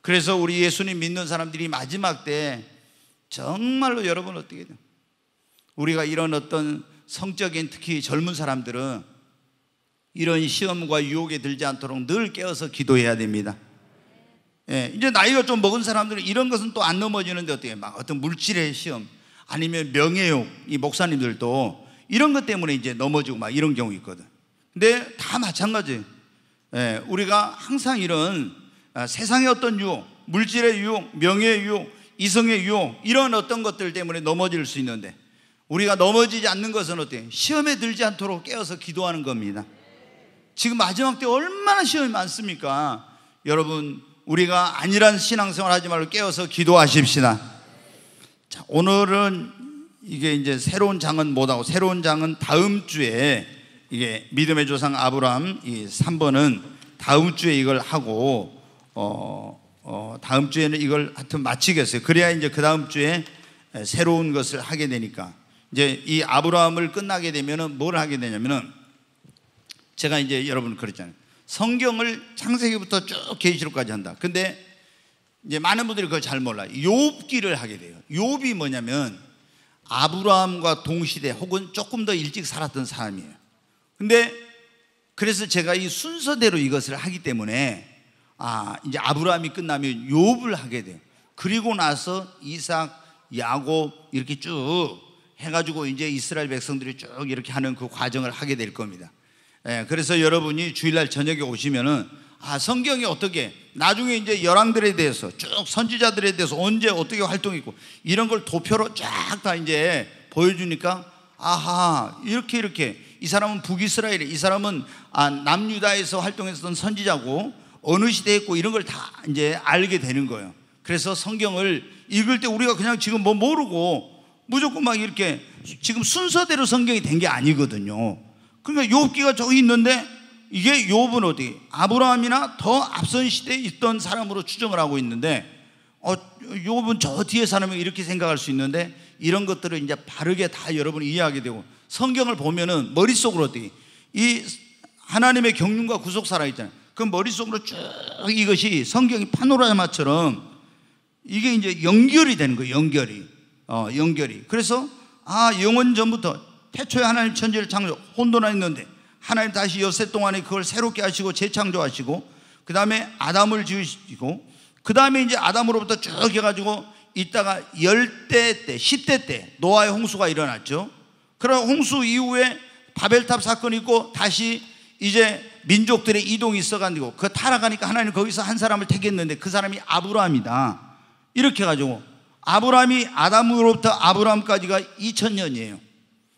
그래서 우리 예수님 믿는 사람들이 마지막 때 정말로 여러분 어떻게 돼요? 우리가 이런 어떤 성적인 특히 젊은 사람들은 이런 시험과 유혹에 들지 않도록 늘 깨어서 기도해야 됩니다. 예, 이제 나이가 좀 먹은 사람들은 이런 것은 또 안 넘어지는데 어떻게 막 어떤 물질의 시험 아니면 명예욕 이 목사님들도 이런 것 때문에 이제 넘어지고 막 이런 경우 있거든. 근데 네, 다 마찬가지예요. 우리가 항상 이런 아, 세상의 어떤 유혹, 물질의 유혹, 명예의 유혹, 이성의 유혹 이런 어떤 것들 때문에 넘어질 수 있는데 우리가 넘어지지 않는 것은 어때요? 시험에 들지 않도록 깨어서 기도하는 겁니다. 지금 마지막 때 얼마나 시험이 많습니까? 여러분 우리가 아니란 신앙생활 하지 말고 깨어서 기도하십시다. 자, 오늘은 이게 이제 새로운 장은 뭐다고 새로운 장은 다음 주에 이게 믿음의 조상 아브라함 이 3번은 다음 주에 이걸 하고 어, 어 다음 주에는 이걸 하여튼 마치겠어요. 그래야 이제 그 다음 주에 새로운 것을 하게 되니까 이제 이 아브라함을 끝나게 되면은 뭘 하게 되냐면은 제가 이제 여러분 그랬잖아요. 성경을 창세기부터 쭉 계시록까지 한다. 근데 이제 많은 분들이 그걸 잘 몰라. 욥기를 하게 돼요. 욥이 뭐냐면 아브라함과 동시대 혹은 조금 더 일찍 살았던 사람이에요. 근데 그래서 제가 이 순서대로 이것을 하기 때문에 아, 이제 아브라함이 끝나면 욥을 하게 돼요. 그리고 나서 이삭, 야곱 이렇게 쭉 해가지고 이제 이스라엘 백성들이 쭉 이렇게 하는 그 과정을 하게 될 겁니다. 예, 그래서 여러분이 주일날 저녁에 오시면은 아 성경이 어떻게 나중에 이제 열왕들에 대해서 쭉 선지자들에 대해서 언제 어떻게 활동했고 이런 걸 도표로 쫙 다 이제 보여주니까 아하 이렇게 이렇게 이 사람은 북이스라엘에 이 사람은 아, 남유다에서 활동했던 선지자고 어느 시대에 있고 이런 걸 다 이제 알게 되는 거예요. 그래서 성경을 읽을 때 우리가 그냥 지금 뭐 모르고 무조건 막 이렇게 지금 순서대로 성경이 된 게 아니거든요. 그러니까 욥기가 저기 있는데 이게 욥은 어디 아브라함이나 더 앞선 시대에 있던 사람으로 추정을 하고 있는데 어 욥은 저 뒤에 사람이 이렇게 생각할 수 있는데 이런 것들을 이제 바르게 다 여러분이 이해하게 되고 성경을 보면은 머릿속으로 어떻게 이 하나님의 경륜과 구속 살아있잖아요. 그 머릿속으로 쭉 이것이 성경이 파노라마처럼 이게 이제 연결이 되는 거예요. 연결이. 어, 연결이. 그래서 아, 영원 전부터 태초에 하나님 천지를 창조, 혼돈하였는데 하나님 다시 엿새 동안에 그걸 새롭게 하시고 재창조하시고 그 다음에 아담을 지으시고 그 다음에 이제 아담으로부터 쭉 해가지고 이따가 열대 때, 십대 때 노아의 홍수가 일어났죠. 그러나 홍수 이후에 바벨탑 사건이 있고 다시 이제 민족들의 이동이 있어가지고 그 타락하니까 하나님 거기서 한 사람을 택했는데 그 사람이 아브라함이다. 이렇게 해 가지고 아브라함이 아담으로부터 아브라함까지가 2000년이에요.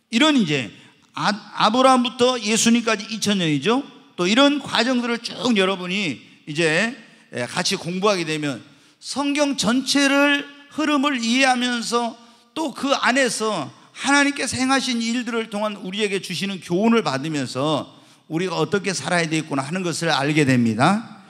이런 이제 아, 브라함부터 예수님까지 2000년이죠. 또 이런 과정들을 쭉 여러분이 이제 예, 같이 공부하게 되면 성경 전체를 흐름을 이해하면서 또 그 안에서 하나님께서 행하신 일들을 통한 우리에게 주시는 교훈을 받으면서 우리가 어떻게 살아야 되겠구나 하는 것을 알게 됩니다.